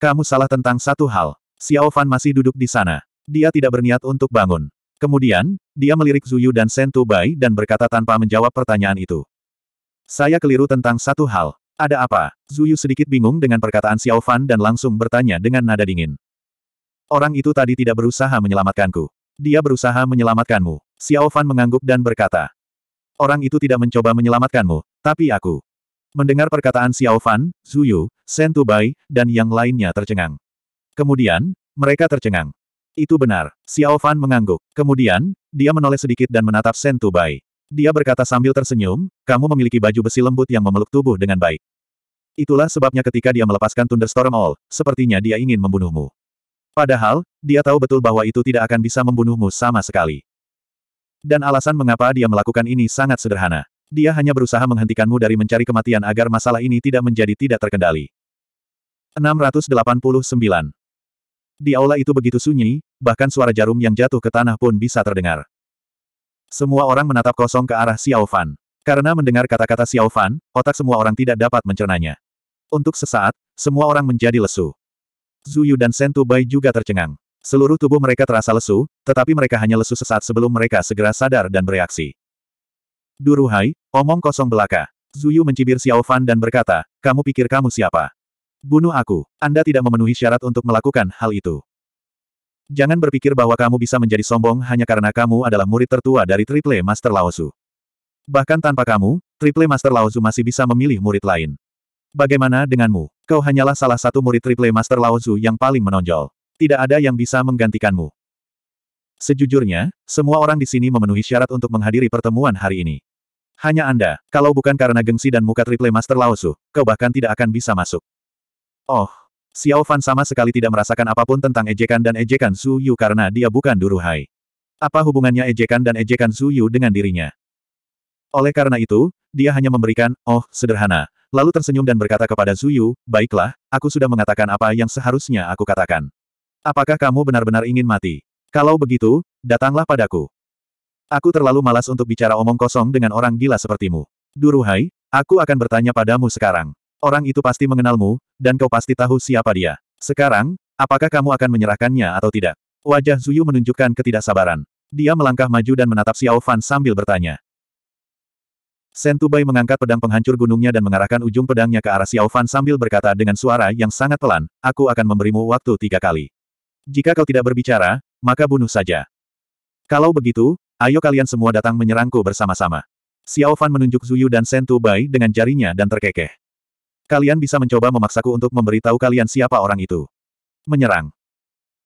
Kamu salah tentang satu hal. Xiao Fan masih duduk di sana. Dia tidak berniat untuk bangun. Kemudian, dia melirik Zuyu dan Sentu Bai dan berkata tanpa menjawab pertanyaan itu. Saya keliru tentang satu hal. Ada apa? Zuyu sedikit bingung dengan perkataan Xiao Fan dan langsung bertanya dengan nada dingin. Orang itu tadi tidak berusaha menyelamatkanku. Dia berusaha menyelamatkanmu. Xiao Fan mengangguk dan berkata. Orang itu tidak mencoba menyelamatkanmu, tapi aku. Mendengar perkataan Xiao Fan, Zuyu, Sentu Bai, dan yang lainnya tercengang. Kemudian, mereka tercengang. Itu benar. Xiao Fan mengangguk. Kemudian, dia menoleh sedikit dan menatap Sentu Bai. Dia berkata sambil tersenyum, kamu memiliki baju besi lembut yang memeluk tubuh dengan baik. Itulah sebabnya ketika dia melepaskan Thunderstorm All, sepertinya dia ingin membunuhmu. Padahal, dia tahu betul bahwa itu tidak akan bisa membunuhmu sama sekali. Dan alasan mengapa dia melakukan ini sangat sederhana. Dia hanya berusaha menghentikanmu dari mencari kematian agar masalah ini tidak menjadi tidak terkendali. 689 di aula itu begitu sunyi, bahkan suara jarum yang jatuh ke tanah pun bisa terdengar. Semua orang menatap kosong ke arah Xiao Fan. Karena mendengar kata-kata Xiao Fan, otak semua orang tidak dapat mencernanya. Untuk sesaat, semua orang menjadi lesu. Zuyu dan Sentu Bai juga tercengang. Seluruh tubuh mereka terasa lesu, tetapi mereka hanya lesu sesaat sebelum mereka segera sadar dan bereaksi. Duruhai, omong kosong belaka. Zuyu mencibir Xiao Fan dan berkata, kamu pikir kamu siapa? Bunuh aku. Anda tidak memenuhi syarat untuk melakukan hal itu. Jangan berpikir bahwa kamu bisa menjadi sombong hanya karena kamu adalah murid tertua dari Triple Master Laosu. Bahkan tanpa kamu, Triple Master Laosu masih bisa memilih murid lain. Bagaimana denganmu? Kau hanyalah salah satu murid Triple Master Laosu yang paling menonjol. Tidak ada yang bisa menggantikanmu. Sejujurnya, semua orang di sini memenuhi syarat untuk menghadiri pertemuan hari ini. Hanya Anda, kalau bukan karena gengsi dan muka Triple Master Laosu, kau bahkan tidak akan bisa masuk. Oh, Xiao Fan sama sekali tidak merasakan apapun tentang ejekan dan ejekan Su Yu karena dia bukan Duruhai. Apa hubungannya ejekan dan ejekan Su Yu dengan dirinya? Oleh karena itu, dia hanya memberikan, oh, sederhana, lalu tersenyum dan berkata kepada Su Yu, baiklah, aku sudah mengatakan apa yang seharusnya aku katakan. Apakah kamu benar-benar ingin mati? Kalau begitu, datanglah padaku. Aku terlalu malas untuk bicara omong kosong dengan orang gila sepertimu. Duruhai, aku akan bertanya padamu sekarang. Orang itu pasti mengenalmu, dan kau pasti tahu siapa dia. Sekarang, apakah kamu akan menyerahkannya atau tidak? Wajah Zuyu menunjukkan ketidaksabaran. Dia melangkah maju dan menatap Xiao Fan sambil bertanya. Sentubai mengangkat pedang penghancur gunungnya dan mengarahkan ujung pedangnya ke arah Xiao Fan sambil berkata dengan suara yang sangat pelan, aku akan memberimu waktu tiga kali. Jika kau tidak berbicara, maka bunuh saja. Kalau begitu, ayo kalian semua datang menyerangku bersama-sama. Xiao Fan menunjuk Zuyu dan Sentubai dengan jarinya dan terkekeh. Kalian bisa mencoba memaksaku untuk memberitahu kalian siapa orang itu. Menyerang.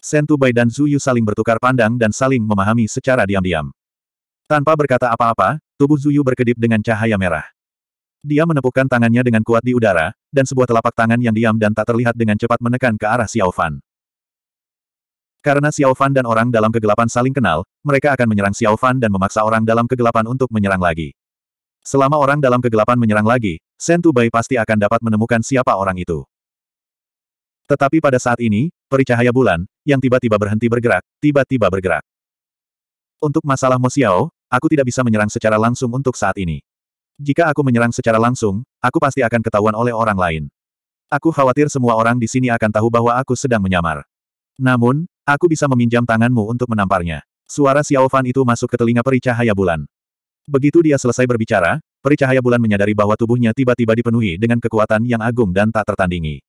Sentu Bai dan Zuyu saling bertukar pandang dan saling memahami secara diam-diam. Tanpa berkata apa-apa, tubuh Zuyu berkedip dengan cahaya merah. Dia menepukkan tangannya dengan kuat di udara, dan sebuah telapak tangan yang diam dan tak terlihat dengan cepat menekan ke arah Xiaofan. Karena Xiaofan dan orang dalam kegelapan saling kenal, mereka akan menyerang Xiaofan dan memaksa orang dalam kegelapan untuk menyerang lagi. Selama orang dalam kegelapan menyerang lagi, Sentu Bai pasti akan dapat menemukan siapa orang itu. Tetapi pada saat ini, pericahaya bulan, yang tiba-tiba berhenti bergerak, tiba-tiba bergerak. Untuk masalah Mo Xiao, aku tidak bisa menyerang secara langsung untuk saat ini. Jika aku menyerang secara langsung, aku pasti akan ketahuan oleh orang lain. Aku khawatir semua orang di sini akan tahu bahwa aku sedang menyamar. Namun, aku bisa meminjam tanganmu untuk menamparnya. Suara Xiao Fan itu masuk ke telinga pericahaya bulan. Begitu dia selesai berbicara, Peri Cahaya bulan menyadari bahwa tubuhnya tiba-tiba dipenuhi dengan kekuatan yang agung dan tak tertandingi.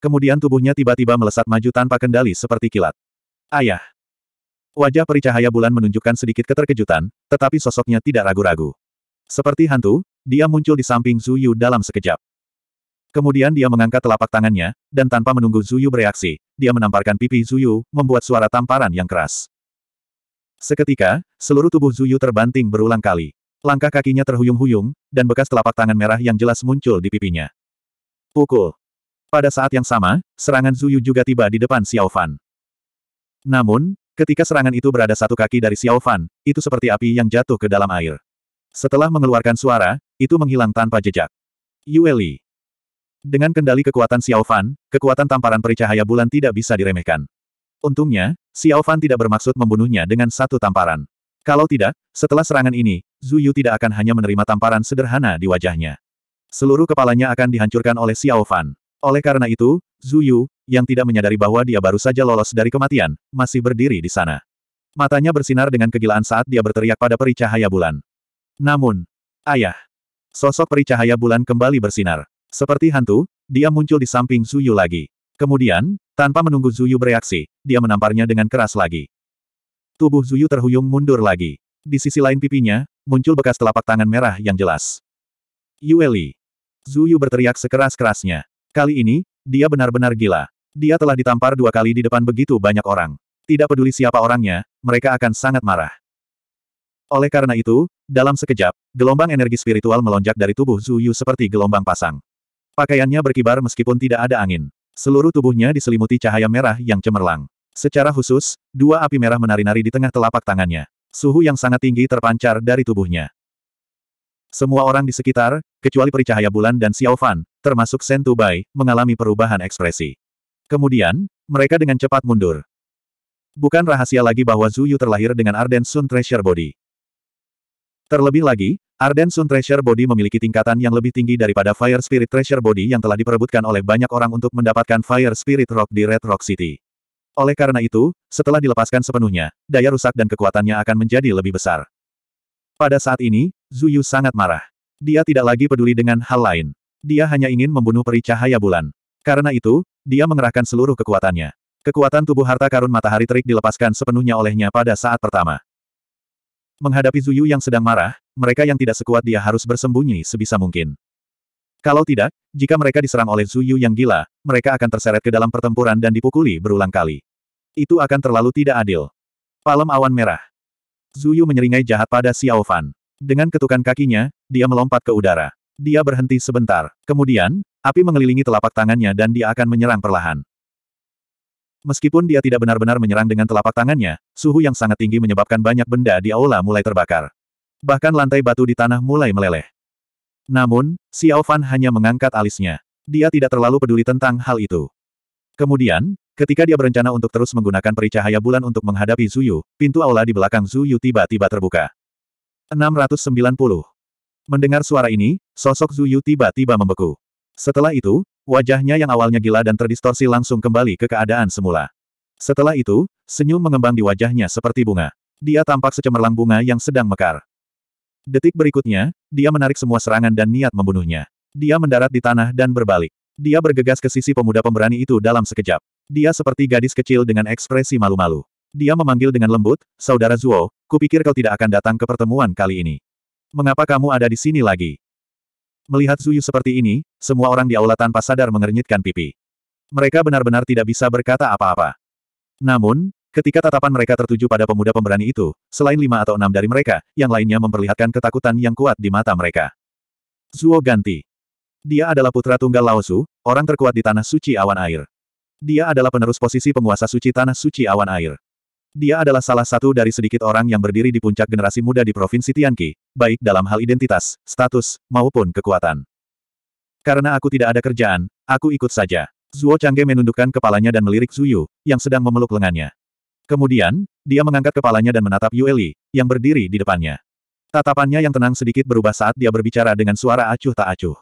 Kemudian tubuhnya tiba-tiba melesat maju tanpa kendali seperti kilat. Ayah! Wajah Peri Cahaya bulan menunjukkan sedikit keterkejutan, tetapi sosoknya tidak ragu-ragu. Seperti hantu, dia muncul di samping Zuyu dalam sekejap. Kemudian dia mengangkat telapak tangannya, dan tanpa menunggu Zuyu bereaksi, dia menamparkan pipi Zuyu, membuat suara tamparan yang keras. Seketika, seluruh tubuh Zuyu terbanting berulang kali. Langkah kakinya terhuyung-huyung, dan bekas telapak tangan merah yang jelas muncul di pipinya. Pukul. Pada saat yang sama, serangan Zuyu juga tiba di depan Xiao Fan. Namun, ketika serangan itu berada satu kaki dari Xiao Fan, itu seperti api yang jatuh ke dalam air. Setelah mengeluarkan suara, itu menghilang tanpa jejak. Yueli. Dengan kendali kekuatan Xiao Fan, kekuatan tamparan pericahaya bulan tidak bisa diremehkan. Untungnya, Xiao Fan tidak bermaksud membunuhnya dengan satu tamparan. Kalau tidak, setelah serangan ini, Zuyu tidak akan hanya menerima tamparan sederhana di wajahnya. Seluruh kepalanya akan dihancurkan oleh Xiao Fan. Oleh karena itu, Zuyu, yang tidak menyadari bahwa dia baru saja lolos dari kematian, masih berdiri di sana. Matanya bersinar dengan kegilaan saat dia berteriak pada peri cahaya bulan. Namun, ayah, sosok peri cahaya bulan kembali bersinar. Seperti hantu, dia muncul di samping Zuyu lagi. Kemudian, tanpa menunggu Zuyu bereaksi, dia menamparnya dengan keras lagi. Tubuh Zuyu terhuyung mundur lagi. Di sisi lain pipinya, muncul bekas telapak tangan merah yang jelas. Yueli. Zuyu berteriak sekeras-kerasnya. Kali ini, dia benar-benar gila. Dia telah ditampar dua kali di depan begitu banyak orang. Tidak peduli siapa orangnya, mereka akan sangat marah. Oleh karena itu, dalam sekejap, gelombang energi spiritual melonjak dari tubuh Zuyu seperti gelombang pasang. Pakaiannya berkibar meskipun tidak ada angin. Seluruh tubuhnya diselimuti cahaya merah yang cemerlang. Secara khusus, dua api merah menari-nari di tengah telapak tangannya. Suhu yang sangat tinggi terpancar dari tubuhnya. Semua orang di sekitar, kecuali pericahaya bulan dan Xiao Fan, termasuk Shen Bai, mengalami perubahan ekspresi. Kemudian, mereka dengan cepat mundur. Bukan rahasia lagi bahwa Zuyu terlahir dengan Arden Sun Treasure Body. Terlebih lagi, Arden Sun Treasure Body memiliki tingkatan yang lebih tinggi daripada Fire Spirit Treasure Body yang telah diperebutkan oleh banyak orang untuk mendapatkan Fire Spirit Rock di Red Rock City. Oleh karena itu, setelah dilepaskan sepenuhnya, daya rusak dan kekuatannya akan menjadi lebih besar. Pada saat ini, Zuyu sangat marah. Dia tidak lagi peduli dengan hal lain. Dia hanya ingin membunuh peri cahaya bulan. Karena itu, dia mengerahkan seluruh kekuatannya. Kekuatan tubuh harta karun matahari terik dilepaskan sepenuhnya olehnya pada saat pertama. Menghadapi Zuyu yang sedang marah, mereka yang tidak sekuat dia harus bersembunyi sebisa mungkin. Kalau tidak, jika mereka diserang oleh Zuyu yang gila, mereka akan terseret ke dalam pertempuran dan dipukuli berulang kali. Itu akan terlalu tidak adil. Palem awan merah. Zuyu menyeringai jahat pada Xiao Fan. Dengan ketukan kakinya, dia melompat ke udara. Dia berhenti sebentar. Kemudian, api mengelilingi telapak tangannya dan dia akan menyerang perlahan. Meskipun dia tidak benar-benar menyerang dengan telapak tangannya, suhu yang sangat tinggi menyebabkan banyak benda di aula mulai terbakar. Bahkan lantai batu di tanah mulai meleleh. Namun, Xiao Fan hanya mengangkat alisnya. Dia tidak terlalu peduli tentang hal itu. Kemudian, ketika dia berencana untuk terus menggunakan pericahaya bulan untuk menghadapi Zuyu, pintu aula di belakang Zuyu tiba-tiba terbuka. 690. Mendengar suara ini, sosok Zuyu tiba-tiba membeku. Setelah itu, wajahnya yang awalnya gila dan terdistorsi langsung kembali ke keadaan semula. Setelah itu, senyum mengembang di wajahnya seperti bunga. Dia tampak secemerlang bunga yang sedang mekar. Detik berikutnya, dia menarik semua serangan dan niat membunuhnya. Dia mendarat di tanah dan berbalik. Dia bergegas ke sisi pemuda pemberani itu dalam sekejap. Dia seperti gadis kecil dengan ekspresi malu-malu. Dia memanggil dengan lembut, Saudara Zuo, kupikir kau tidak akan datang ke pertemuan kali ini. Mengapa kamu ada di sini lagi? Melihat Zuyu seperti ini, semua orang di aula tanpa sadar mengernyitkan pipi. Mereka benar-benar tidak bisa berkata apa-apa. Namun, Ketika tatapan mereka tertuju pada pemuda pemberani itu, selain lima atau enam dari mereka, yang lainnya memperlihatkan ketakutan yang kuat di mata mereka. Zuo Ganti. Dia adalah putra tunggal Laosu, orang terkuat di Tanah Suci Awan Air. Dia adalah penerus posisi penguasa suci Tanah Suci Awan Air. Dia adalah salah satu dari sedikit orang yang berdiri di puncak generasi muda di Provinsi Tianqi, baik dalam hal identitas, status, maupun kekuatan. Karena aku tidak ada kerjaan, aku ikut saja. Zuo Changge menundukkan kepalanya dan melirik Zuyu, yang sedang memeluk lengannya. Kemudian, dia mengangkat kepalanya dan menatap Yueli, yang berdiri di depannya. Tatapannya yang tenang sedikit berubah saat dia berbicara dengan suara acuh tak acuh.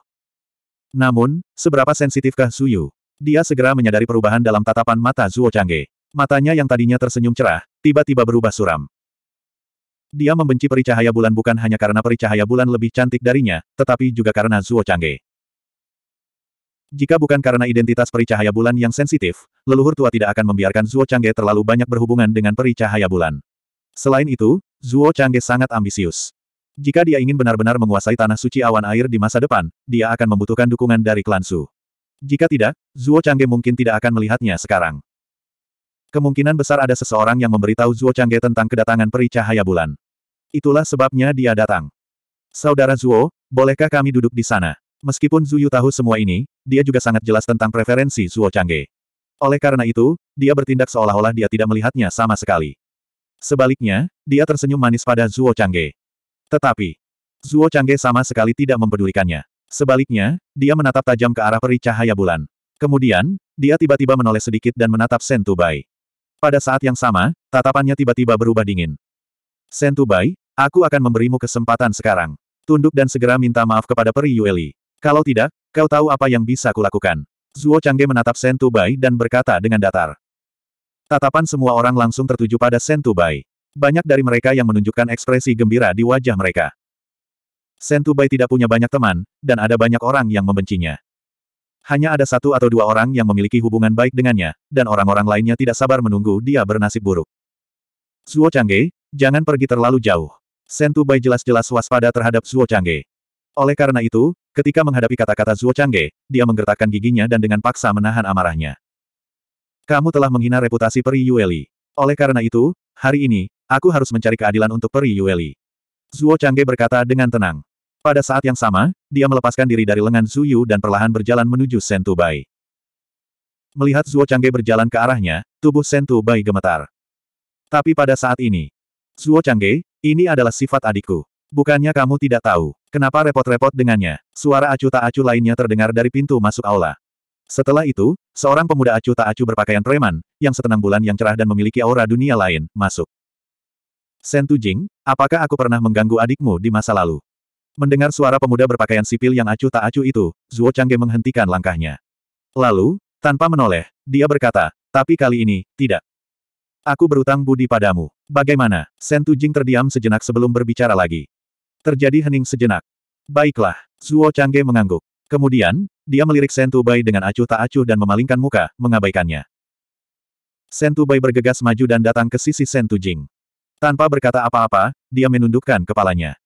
Namun, seberapa sensitifkah Suyu? Dia segera menyadari perubahan dalam tatapan mata Zuo Changge. Matanya yang tadinya tersenyum cerah, tiba-tiba berubah suram. Dia membenci pericahaya bulan bukan hanya karena pericahaya bulan lebih cantik darinya, tetapi juga karena Zuo Changge. Jika bukan karena identitas peri cahaya bulan yang sensitif, leluhur tua tidak akan membiarkan Zuo Changge terlalu banyak berhubungan dengan peri cahaya bulan. Selain itu, Zuo Changge sangat ambisius. Jika dia ingin benar-benar menguasai tanah suci awan air di masa depan, dia akan membutuhkan dukungan dari klan Su. Jika tidak, Zuo Changge mungkin tidak akan melihatnya sekarang. Kemungkinan besar ada seseorang yang memberitahu Zuo Changge tentang kedatangan peri cahaya bulan. Itulah sebabnya dia datang. Saudara Zuo, bolehkah kami duduk di sana? Meskipun Zuyu tahu semua ini, dia juga sangat jelas tentang preferensi Zuo Changge. Oleh karena itu, dia bertindak seolah-olah dia tidak melihatnya sama sekali. Sebaliknya, dia tersenyum manis pada Zuo Changge. Tetapi, Zuo Changge sama sekali tidak mempedulikannya. Sebaliknya, dia menatap tajam ke arah peri cahaya bulan. Kemudian, dia tiba-tiba menoleh sedikit dan menatap Sentubai. Pada saat yang sama, tatapannya tiba-tiba berubah dingin. Sentubai, aku akan memberimu kesempatan sekarang. Tunduk dan segera minta maaf kepada peri Yueli. Kalau tidak, kau tahu apa yang bisa kulakukan. Zuo Changge menatap Sentu Bai dan berkata dengan datar. Tatapan semua orang langsung tertuju pada Sentu Bai. Banyak dari mereka yang menunjukkan ekspresi gembira di wajah mereka. Sentu Bai tidak punya banyak teman, dan ada banyak orang yang membencinya. Hanya ada satu atau dua orang yang memiliki hubungan baik dengannya, dan orang-orang lainnya tidak sabar menunggu dia bernasib buruk. Zuo Changge, jangan pergi terlalu jauh. Sentu Bai jelas-jelas waspada terhadap Zuo Changge. Oleh karena itu, ketika menghadapi kata-kata Zuo Changge, dia menggertakkan giginya dan dengan paksa menahan amarahnya. Kamu telah menghina reputasi Peri Yueli. Oleh karena itu, hari ini, aku harus mencari keadilan untuk Peri Yueli. Zuo Changge berkata dengan tenang. Pada saat yang sama, dia melepaskan diri dari lengan Zuyu dan perlahan berjalan menuju Sentu Bai. Melihat Zuo Changge berjalan ke arahnya, tubuh Sentu Bai gemetar. Tapi pada saat ini, Zuo Changge, ini adalah sifat adikku. Bukannya kamu tidak tahu. Kenapa repot-repot dengannya? Suara acu tak acu lainnya terdengar dari pintu masuk aula. Setelah itu, seorang pemuda acu tak acu berpakaian preman, yang setenang bulan yang cerah dan memiliki aura dunia lain, masuk. Tu Jing, apakah aku pernah mengganggu adikmu di masa lalu? Mendengar suara pemuda berpakaian sipil yang acu tak acu itu, Zuo Changge menghentikan langkahnya. Lalu, tanpa menoleh, dia berkata, tapi kali ini, tidak. Aku berutang budi padamu. Bagaimana? Tu Jing terdiam sejenak sebelum berbicara lagi. Terjadi hening sejenak. Baiklah, Zuo Changge mengangguk. Kemudian, dia melirik Sentu Bai dengan acuh tak acuh dan memalingkan muka, mengabaikannya. Sentu Bai bergegas maju dan datang ke sisi Sentu Jing. Tanpa berkata apa-apa, dia menundukkan kepalanya.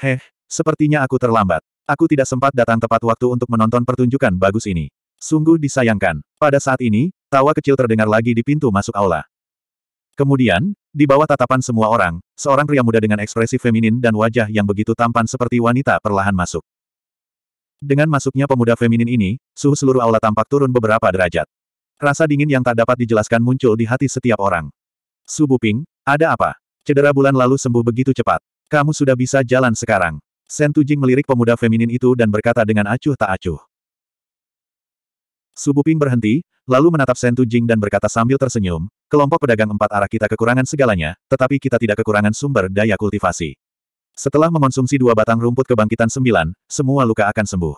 Heh, sepertinya aku terlambat. Aku tidak sempat datang tepat waktu untuk menonton pertunjukan bagus ini. Sungguh disayangkan. Pada saat ini, tawa kecil terdengar lagi di pintu masuk aula. Kemudian, di bawah tatapan semua orang, seorang pria muda dengan ekspresi feminin dan wajah yang begitu tampan seperti wanita perlahan masuk. Dengan masuknya pemuda feminin ini, suhu seluruh aula tampak turun beberapa derajat. Rasa dingin yang tak dapat dijelaskan muncul di hati setiap orang. Su Ping, ada apa? Cedera bulan lalu sembuh begitu cepat. Kamu sudah bisa jalan sekarang. Sen Tujing melirik pemuda feminin itu dan berkata dengan acuh tak acuh. Su Ping berhenti, lalu menatap Sen Tujing dan berkata sambil tersenyum, kelompok pedagang empat arah kita kekurangan segalanya, tetapi kita tidak kekurangan sumber daya kultivasi. Setelah mengonsumsi dua batang rumput kebangkitan sembilan, semua luka akan sembuh.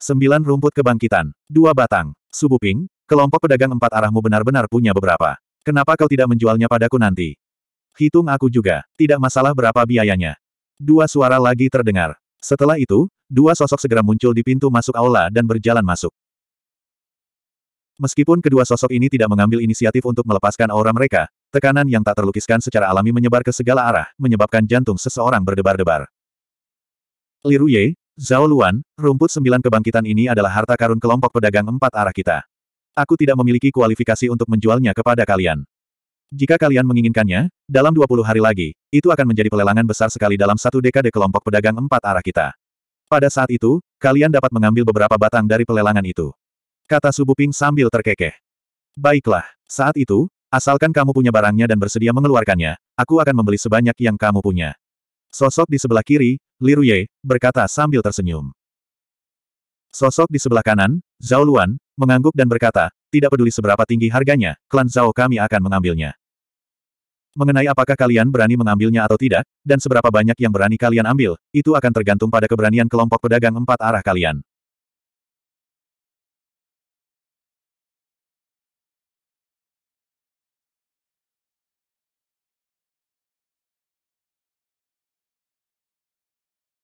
Sembilan rumput kebangkitan, dua batang, subuping, kelompok pedagang empat arahmu benar-benar punya beberapa. Kenapa kau tidak menjualnya padaku nanti? Hitung aku juga, tidak masalah berapa biayanya. Dua suara lagi terdengar. Setelah itu, dua sosok segera muncul di pintu masuk aula dan berjalan masuk. Meskipun kedua sosok ini tidak mengambil inisiatif untuk melepaskan aura mereka, tekanan yang tak terlukiskan secara alami menyebar ke segala arah, menyebabkan jantung seseorang berdebar-debar. Li Liruye, Zhao Luan, rumput sembilan kebangkitan ini adalah harta karun kelompok pedagang empat arah kita. Aku tidak memiliki kualifikasi untuk menjualnya kepada kalian. Jika kalian menginginkannya, dalam 20 hari lagi, itu akan menjadi pelelangan besar sekali dalam satu dekade kelompok pedagang empat arah kita. Pada saat itu, kalian dapat mengambil beberapa batang dari pelelangan itu kata Subuping sambil terkekeh. Baiklah, saat itu, asalkan kamu punya barangnya dan bersedia mengeluarkannya, aku akan membeli sebanyak yang kamu punya. Sosok di sebelah kiri, Ye, berkata sambil tersenyum. Sosok di sebelah kanan, Zhao Luan, mengangguk dan berkata, tidak peduli seberapa tinggi harganya, klan Zhao kami akan mengambilnya. Mengenai apakah kalian berani mengambilnya atau tidak, dan seberapa banyak yang berani kalian ambil, itu akan tergantung pada keberanian kelompok pedagang empat arah kalian.